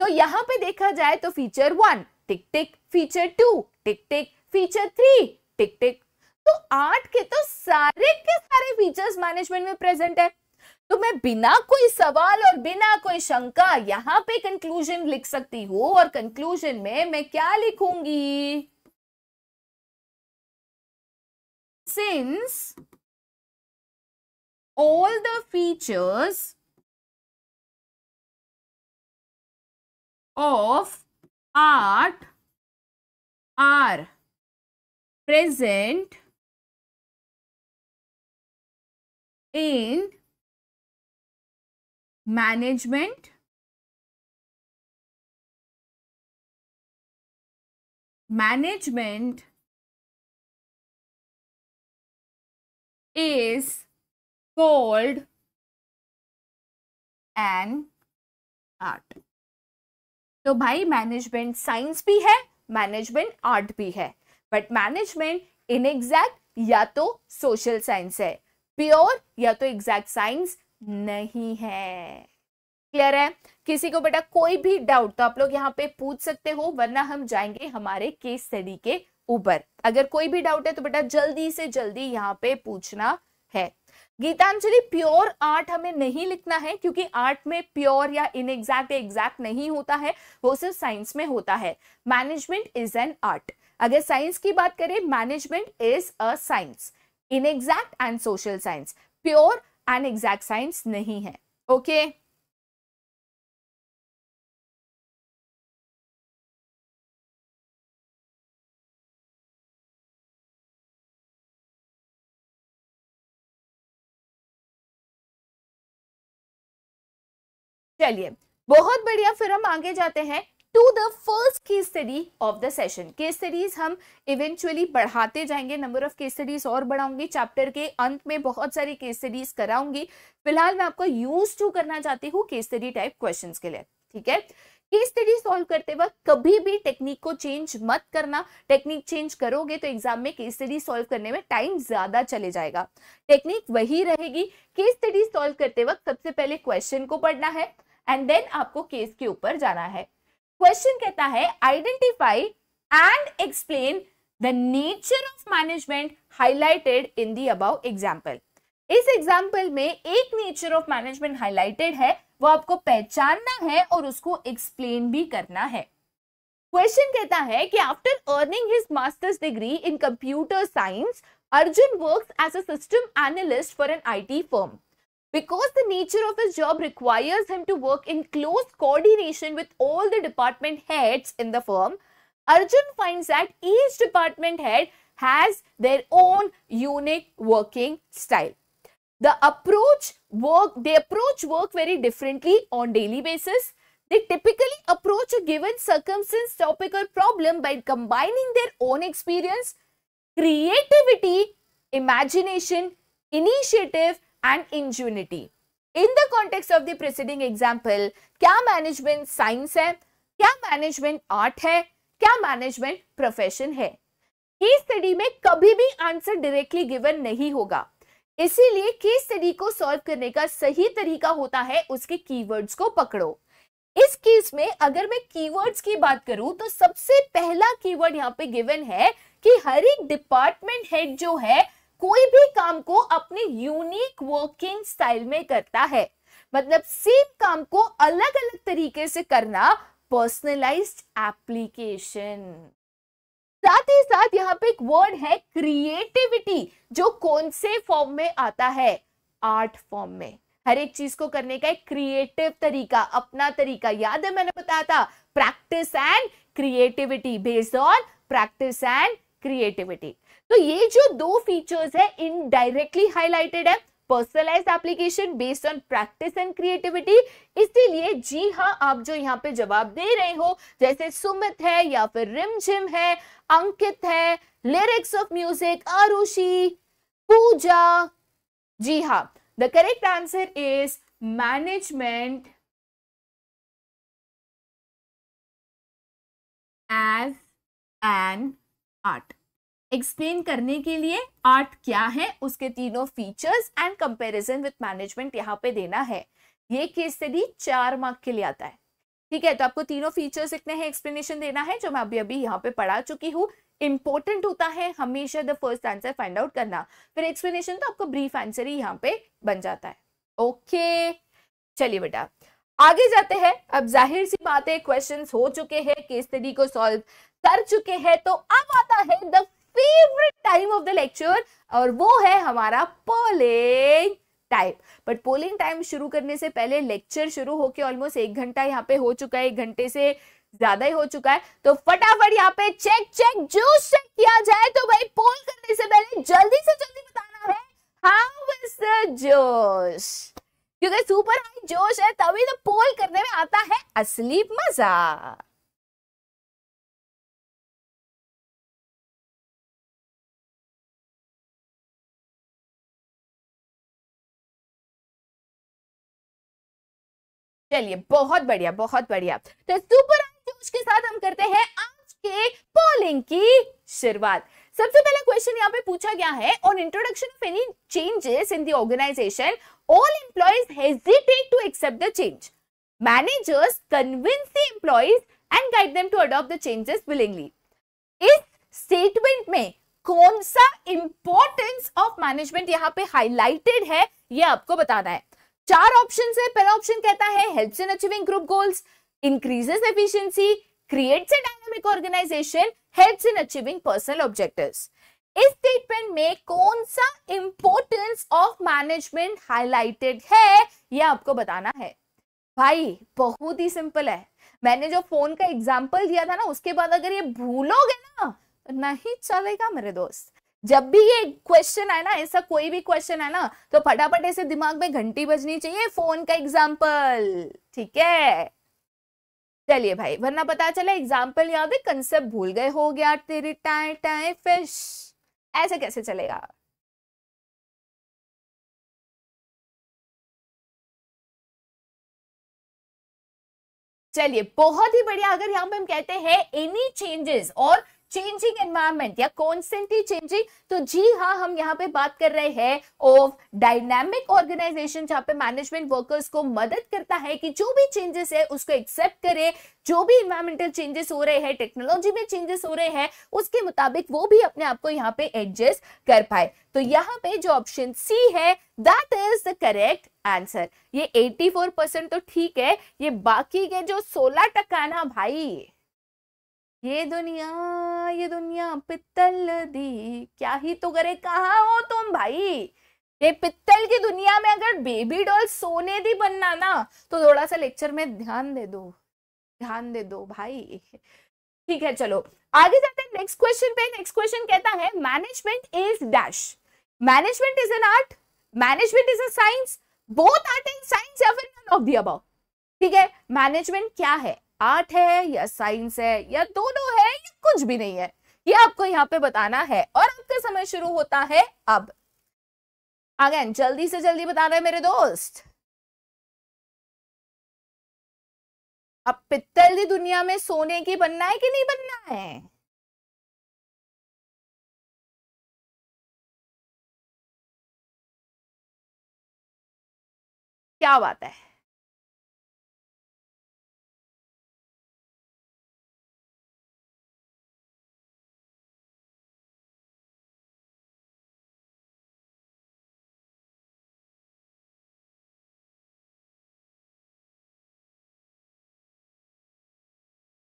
तो यहाँ पे देखा जाए तो feature one tick tick feature two tick tick feature three tick tick तो आर्ट के तो सारे के सारे फीचर्स मैनेजमेंट में प्रेजेंट है तो मैं बिना कोई सवाल और बिना कोई शंका यहां पे कंक्लूजन लिख सकती हूं और कंक्लूजन में मैं क्या लिखूंगी since all the features of art are present in management management is called an art तो भाई मैनेजमेंट साइंस भी है मैनेजमेंट आर्ट भी है बट मैनेजमेंट इनएग्जैक्ट या तो सोशल साइंस है प्योर या तो एग्जैक्ट साइंस नहीं है क्लियर है किसी को बेटा कोई भी डाउट तो आप लोग यहाँ पे पूछ सकते हो वरना हम जाएंगे हमारे केस स्टडी के ऊपर अगर कोई भी डाउट है तो बेटा जल्दी से जल्दी यहाँ पे पूछना है गीतांजलि प्योर आर्ट हमें नहीं लिखना है क्योंकि आर्ट में प्योर या इनएक्जैक्ट एग्जैक्ट नहीं होता है वो सिर्फ साइंस में होता है मैनेजमेंट इज एन आर्ट अगर साइंस की बात करें management is a science inexact and social science pure and exact science नहीं है ओके okay? चलिए बहुत बढ़िया फिर हम आगे जाते हैं to the first case study of the session case studies हम इवेंचुअली बढ़ाते जाएंगे नंबर ऑफ केस स्टडीज और बढ़ाऊंगी चैप्टर के अंत में बहुत सारी केस स्टडीज कराऊंगी फिलहाल मैं आपको यूज टू करना चाहती हूँ केस स्टडी टाइप क्वेश्चंस के लिए ठीक है केस स्टडी सॉल्व करते वक्त कभी भी टेक्निक को चेंज मत करना टेक्निक चेंज करोगे तो एग्जाम में केस स्टडी सॉल्व करने में टाइम ज्यादा चले जाएगा टेक्निक वही रहेगी केस स्टडी सॉल्व करते वक्त सबसे पहले क्वेश्चन को पढ़ना है एंड देन आपको केस के ऊपर जाना है क्वेश्चन कहता है identify and explain the nature of management highlighted in the above example इस एग्जाम्पल में एक नेचर ऑफ मैनेजमेंट हाईलाइटेड है वो आपको पहचानना है और उसको एक्सप्लेन भी करना है क्वेश्चन कहता है कि after earning his master's degree in computer science Arjun works as a system analyst for an IT firm Because the nature of his job requires him to work in close coordination with all the department heads in the firm, Arjun finds that each department head has their own unique working style. The approach work, they approach work very differently on daily basis. They typically approach a given circumstance, topic or problem by combining their own experience, creativity, imagination, initiative and ingenuity. In the context of the preceding example, kya management science hai kya management art hai kya management profession hai case study में कभी भी answer directly given नहीं होगा इसीलिए case study को solve करने का सही तरीका होता है उसके कीवर्ड्स को पकड़ो इस केस में अगर मैं कीवर्ड्स की बात करूं तो सबसे पहला कीवर्ड यहां पे गिवन है कि हर एक डिपार्टमेंट हेड जो है कोई भी काम को अपने यूनिक वर्किंग स्टाइल में करता है मतलब सेम काम को अलग अलग तरीके से करना पर्सनलाइज्ड एप्लीकेशन साथ ही साथ यहाँ पे एक वर्ड है क्रिएटिविटी जो कौन से फॉर्म में आता है आर्ट फॉर्म में हर एक चीज को करने का एक क्रिएटिव तरीका अपना तरीका याद है मैंने बताया था practice and creativity based on practice and creativity तो ये जो दो फीचर्स है इनडायरेक्टली हाईलाइटेड है personalise application based on practice and creativity इसीलिए जी हाँ आप जो यहाँ पे जवाब दे रहे हो जैसे सुमित है या फिर रिमझिम है अंकित है lyrics of music Arushi Pooja जी हाँ the correct answer is management as an art explain करने के लिए आर्ट क्या है उसके तीनों features and comparison with management यहाँ पे देना है ये केस स्टडी चार मार्क के लिए आता है ठीक है तो आपको तीनों फीचर्स लिखने हैं एक्सप्लेनेशन देना है जो मैं अभी अभी यहाँ पे पढ़ा चुकी हूँ इंपॉर्टेंट होता है हमेशा the first answer find out करना फिर एक्सप्लेनेशन तो आपका ब्रीफ आंसर ही यहाँ पे बन जाता है ओके चलिए बेटा आगे जाते हैं अब जाहिर सी बात है क्वेश्चन हो चुके हैं केस स्टडी को सॉल्व कर चुके हैं तो अब आता है the favourite time of the lecture और वो है हमारा polling time but polling time शुरू करने से पहले लेक्चर शुरू होके ऑलमोस्ट एक घंटा यहाँ पे हो चुका है एक घंटे से ज्यादा ही हो चुका है तो फटाफट यहाँ पे चेक चेक जो चेक किया जाए तो भाई पोल करने से पहले जल्दी से जल्दी बताना है हाँ, जोश क्योंकि सुपर हाई जोश है तभी तो पोल करने में आता है असली मजा चलिए बहुत बढ़िया बहुत बढ़िया तो सुपर के साथ हम करते हैं आज के पोलिंग की शुरुआत सबसे पहला क्वेश्चन यहाँ पे पूछा गया है on introduction of any changes in the organisation all employees hesitate to accept the change managers convince the employees and guide them to adopt the changes willingly इस स्टेटमेंट में कौन सा इंपॉर्टेंस ऑफ मैनेजमेंट यहाँ पे highlighted है ये आपको बताना है चार ऑप्शन है पहला ऑप्शन कहता है help in achieving group goals increases efficiency creates a dynamic organisation help in achieving personal objective इस स्टेटमेंट में कौन सा इंपोर्टेंस ऑफ मैनेजमेंट हाईलाइटेड है यह आपको बताना है भाई बहुत ही सिंपल है मैंने जो फोन का एग्जाम्पल दिया था ना उसके बाद अगर ये भूलोगे ना तो नहीं चलेगा मेरे दोस्त जब भी ये क्वेश्चन आए ना ऐसा कोई भी क्वेश्चन है ना तो फटाफट ऐसे दिमाग में घंटी बजनी चाहिए फोन का एग्जाम्पल ठीक है चलिए भाई वरना पता चला एग्जाम्पल याद है कंसेप्ट भूल गए हो गया तेरी टाए टाए फिश ऐसे कैसे चलेगा चलिए बहुत ही बढ़िया अगर यहाँ पे हम कहते हैं एनी चेंजेस और चेंजिंग एनवायरमेंट या कॉन्स्टेंटली चेंजिंग तो जी हाँ हम यहाँ पे बात कर रहे हैं ऑफ डायनामिक ऑर्गेनाइजेशन जहाँ पे मैनेजमेंट वर्कर्स को मदद करता है कि जो भी चेंजेस है उसको एक्सेप्ट करे जो भी इन्वायरमेंटल चेंजेस हो रहे हैं टेक्नोलॉजी में चेंजेस हो रहे हैं उसके मुताबिक वो भी अपने आप को यहाँ पे एडजस्ट कर पाए तो यहाँ पे जो ऑप्शन सी है that is the correct answer ये 84 परसेंट तो ठीक है ये बाकी के जो 16 टका ना भाई ये दुनिया ये दुनिया पित्तल दी क्या ही तो करे कहा हो तुम भाई ये पित्तल की दुनिया में अगर बेबी डॉल सोने दी बनना ना तो थोड़ा सा लेक्चर में ध्यान दे दो ध्यान दे दो भाई ठीक है चलो आगे जाते हैं नेक्स्ट क्वेश्चन पे नेक्स्ट क्वेश्चन कहता है management is dash management is an art management is a science both art and science of the ठीक है मैनेजमेंट क्या है आर्ट है या साइंस है या दोनों है या कुछ भी नहीं है ये आपको यहाँ पे बताना है और आपका समय शुरू होता है अब अगेन जल्दी से जल्दी बताना है मेरे दोस्त अब पित्तल की दुनिया में सोने की बनना है कि नहीं बनना है क्या बात है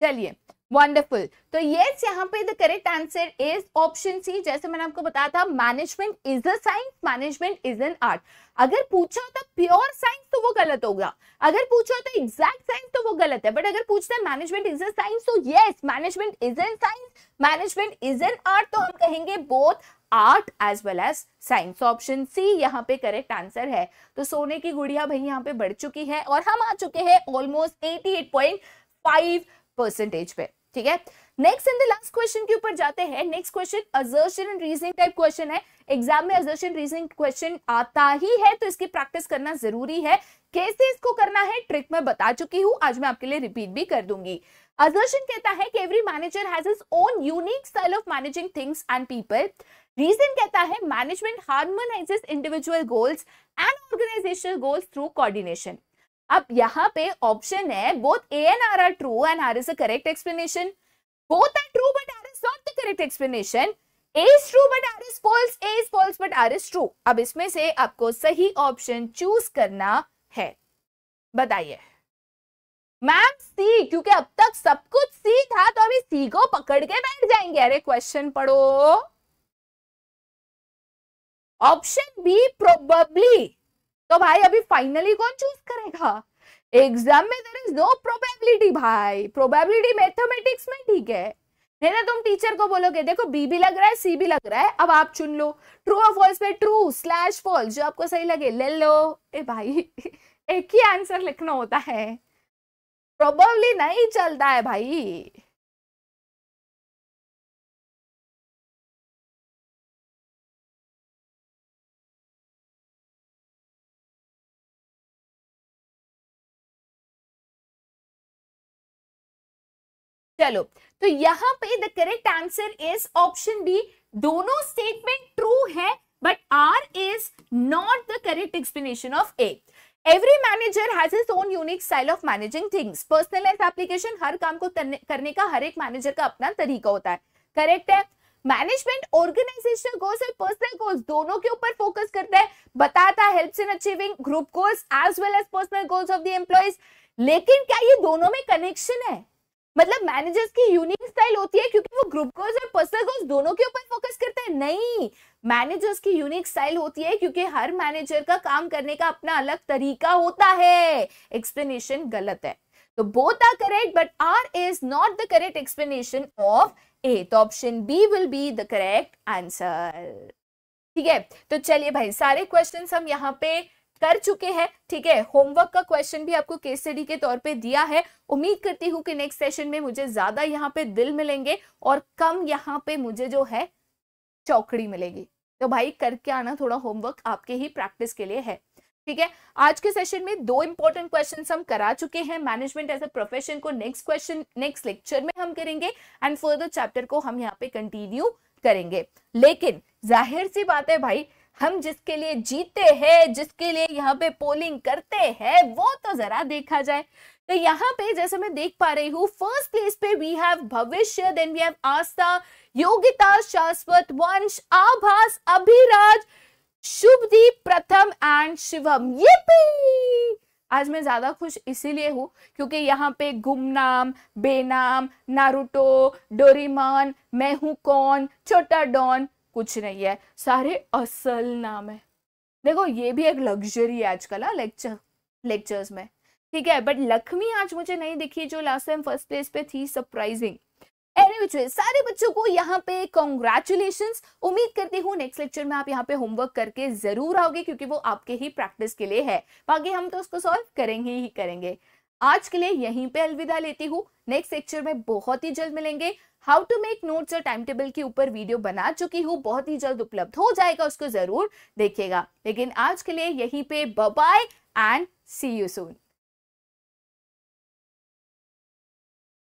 चलिए वंडरफुल तो यस यहाँ पे the correct answer is option C जैसे मैंने आपको बताया था management is a science management is an art अगर पूछा होता प्योर साइंस तो वो गलत होगा अगर पूछा होता एग्जैक्ट साइंस तो वो गलत है बट अगर पूछता है मैनेजमेंट इज अ साइंस तो yes management is an science management is an art तो हम कहेंगे both art as well as science option C यहाँ पे करेक्ट आंसर है तो सोने की गुड़िया भाई यहाँ पे बढ़ चुकी है और हम आ चुके हैं ऑलमोस्ट एटी परसेंटेज पे ठीक है next and the last question के ऊपर जाते हैं next question assertion and reasoning type question है एग्जाम में अजर्शन रीजनिंग क्वेश्चन आता ही है तो इसकी प्रैक्टिस करना जरूरी है कैसे इसको करना है ट्रिक मैं बता चुकी हूँ आज मैं आपके लिए रिपीट भी कर दूंगी अजर्शन कहता है कि every manager has his own unique style of managing things and people reason कहता है management harmonises individual goals and organisational goals through coordination अब यहाँ पे ऑप्शन है both A and R are true and R is a correct explanation both are true but R is not the correct explanation A is true but R is false A is false but R is true अब इसमें से आपको सही option choose करना है बताइए ma'am सी क्योंकि अब तक सब कुछ सी था तो अभी सी को पकड़ के बैठ जाएंगे अरे क्वेश्चन पढ़ो ऑप्शन बी प्रोबेबली तो भाई अभी फाइनली कौन चूज करेगा एग्जाम में देर इज नो प्रोबेबिलिटी भाई प्रोबेबिलिटी मैथमेटिक्स में ठीक है नहीं ना तो तुम टीचर को बोलोगे देखो बी भी लग रहा है सी भी लग रहा है अब आप चुन लो ट्रू और फॉल्स पे ट्रू स्लैश फॉल्स जो आपको सही लगे ले लो ए भाई एक ही आंसर लिखना होता है प्रोबेबली नहीं चलता है भाई चलो तो यहां पे the correct answer is option B दोनों स्टेटमेंट ट्रू है but R is not the correct explanation of A every manager has his own unique style of managing things personalise application हर काम को करने का हर एक मैनेजर का अपना तरीका होता है करेक्ट है मैनेजमेंट ऑर्गेनाइजेशनल गोल्स और पर्सनल गोल्स दोनों के ऊपर फोकस करता है बताता helps in achieving group goals as well as personal goals of the employees लेकिन क्या ये दोनों में कनेक्शन है मतलब मैनेजर्स की यूनिक स्टाइल होती है क्योंकि वो ग्रुप गोल्स और पर्सनल गोल्स दोनों के ऊपर फोकस करते हैं नहीं मैनेजर्स की यूनिक स्टाइल होती है क्योंकि हर मैनेजर का काम करने का अपना अलग तरीका होता है एक्सप्लेनेशन गलत है तो both are correct but R is not the correct explanation of A तो option B will be the correct answer ठीक है तो चलिए भाई सारे क्वेश्चंस हम यहाँ पे कर चुके हैं ठीक है होमवर्क का क्वेश्चन भी आपको केस स्टडी के तौर पे दिया है उम्मीद करती हूँ कि नेक्स्ट सेशन में मुझे ज्यादा यहाँ पे दिल मिलेंगे और कम यहाँ पे मुझे जो है चौकड़ी मिलेगी तो भाई करके आना थोड़ा होमवर्क आपके ही प्रैक्टिस के लिए है ठीक है आज के सेशन में दो इंपॉर्टेंट क्वेश्चन हम करा चुके हैं मैनेजमेंट एज ए प्रोफेशन को नेक्स्ट क्वेश्चन नेक्स्ट लेक्चर में हम करेंगे एंड फर्दर चैप्टर को हम यहाँ पे कंटिन्यू करेंगे लेकिन जाहिर सी बात है भाई हम जिसके लिए जीते हैं जिसके लिए यहाँ पे पोलिंग करते हैं वो तो जरा देखा जाए तो यहाँ पे जैसे मैं देख पा रही हूँ फर्स्ट प्लेस पे we have Bhavishya then we have Aastha Yogita Shashwat Vansh आभास अभिराज शुभदीप प्रथम एंड शिवम ये आज मैं ज्यादा खुश इसीलिए हूँ क्योंकि यहाँ पे गुमनाम बेनाम नारुटो डोरीमान मैं हूं कौन छोटा डॉन कुछ नहीं है सारे असल नाम है देखो ये भी एक लग्जरी है आजकल हाँ लेक्चर लेक्चर्स में ठीक है बट लक्ष्मी आज मुझे नहीं दिखी जो लास्ट टाइम फर्स्ट प्लेस पे थी सरप्राइजिंग एनीवे सारे बच्चों को यहाँ पे कॉन्ग्रेचुलेशन उम्मीद करती हूँ नेक्स्ट लेक्चर में आप यहाँ पे होमवर्क करके जरूर आओगे क्योंकि वो आपके ही प्रैक्टिस के लिए है बाकी हम तो उसको सॉल्व करेंगे ही करेंगे आज के लिए यहीं पे अलविदा लेती हूँ नेक्स्ट लेक्चर में बहुत ही जल्द मिलेंगे हाउ टू मेक नोट्स और टाइम टेबल के ऊपर वीडियो बना चुकी हूँ बहुत ही जल्द उपलब्ध हो जाएगा उसको जरूर देखिएगा लेकिन आज के लिए यहीं पे bye and see you soon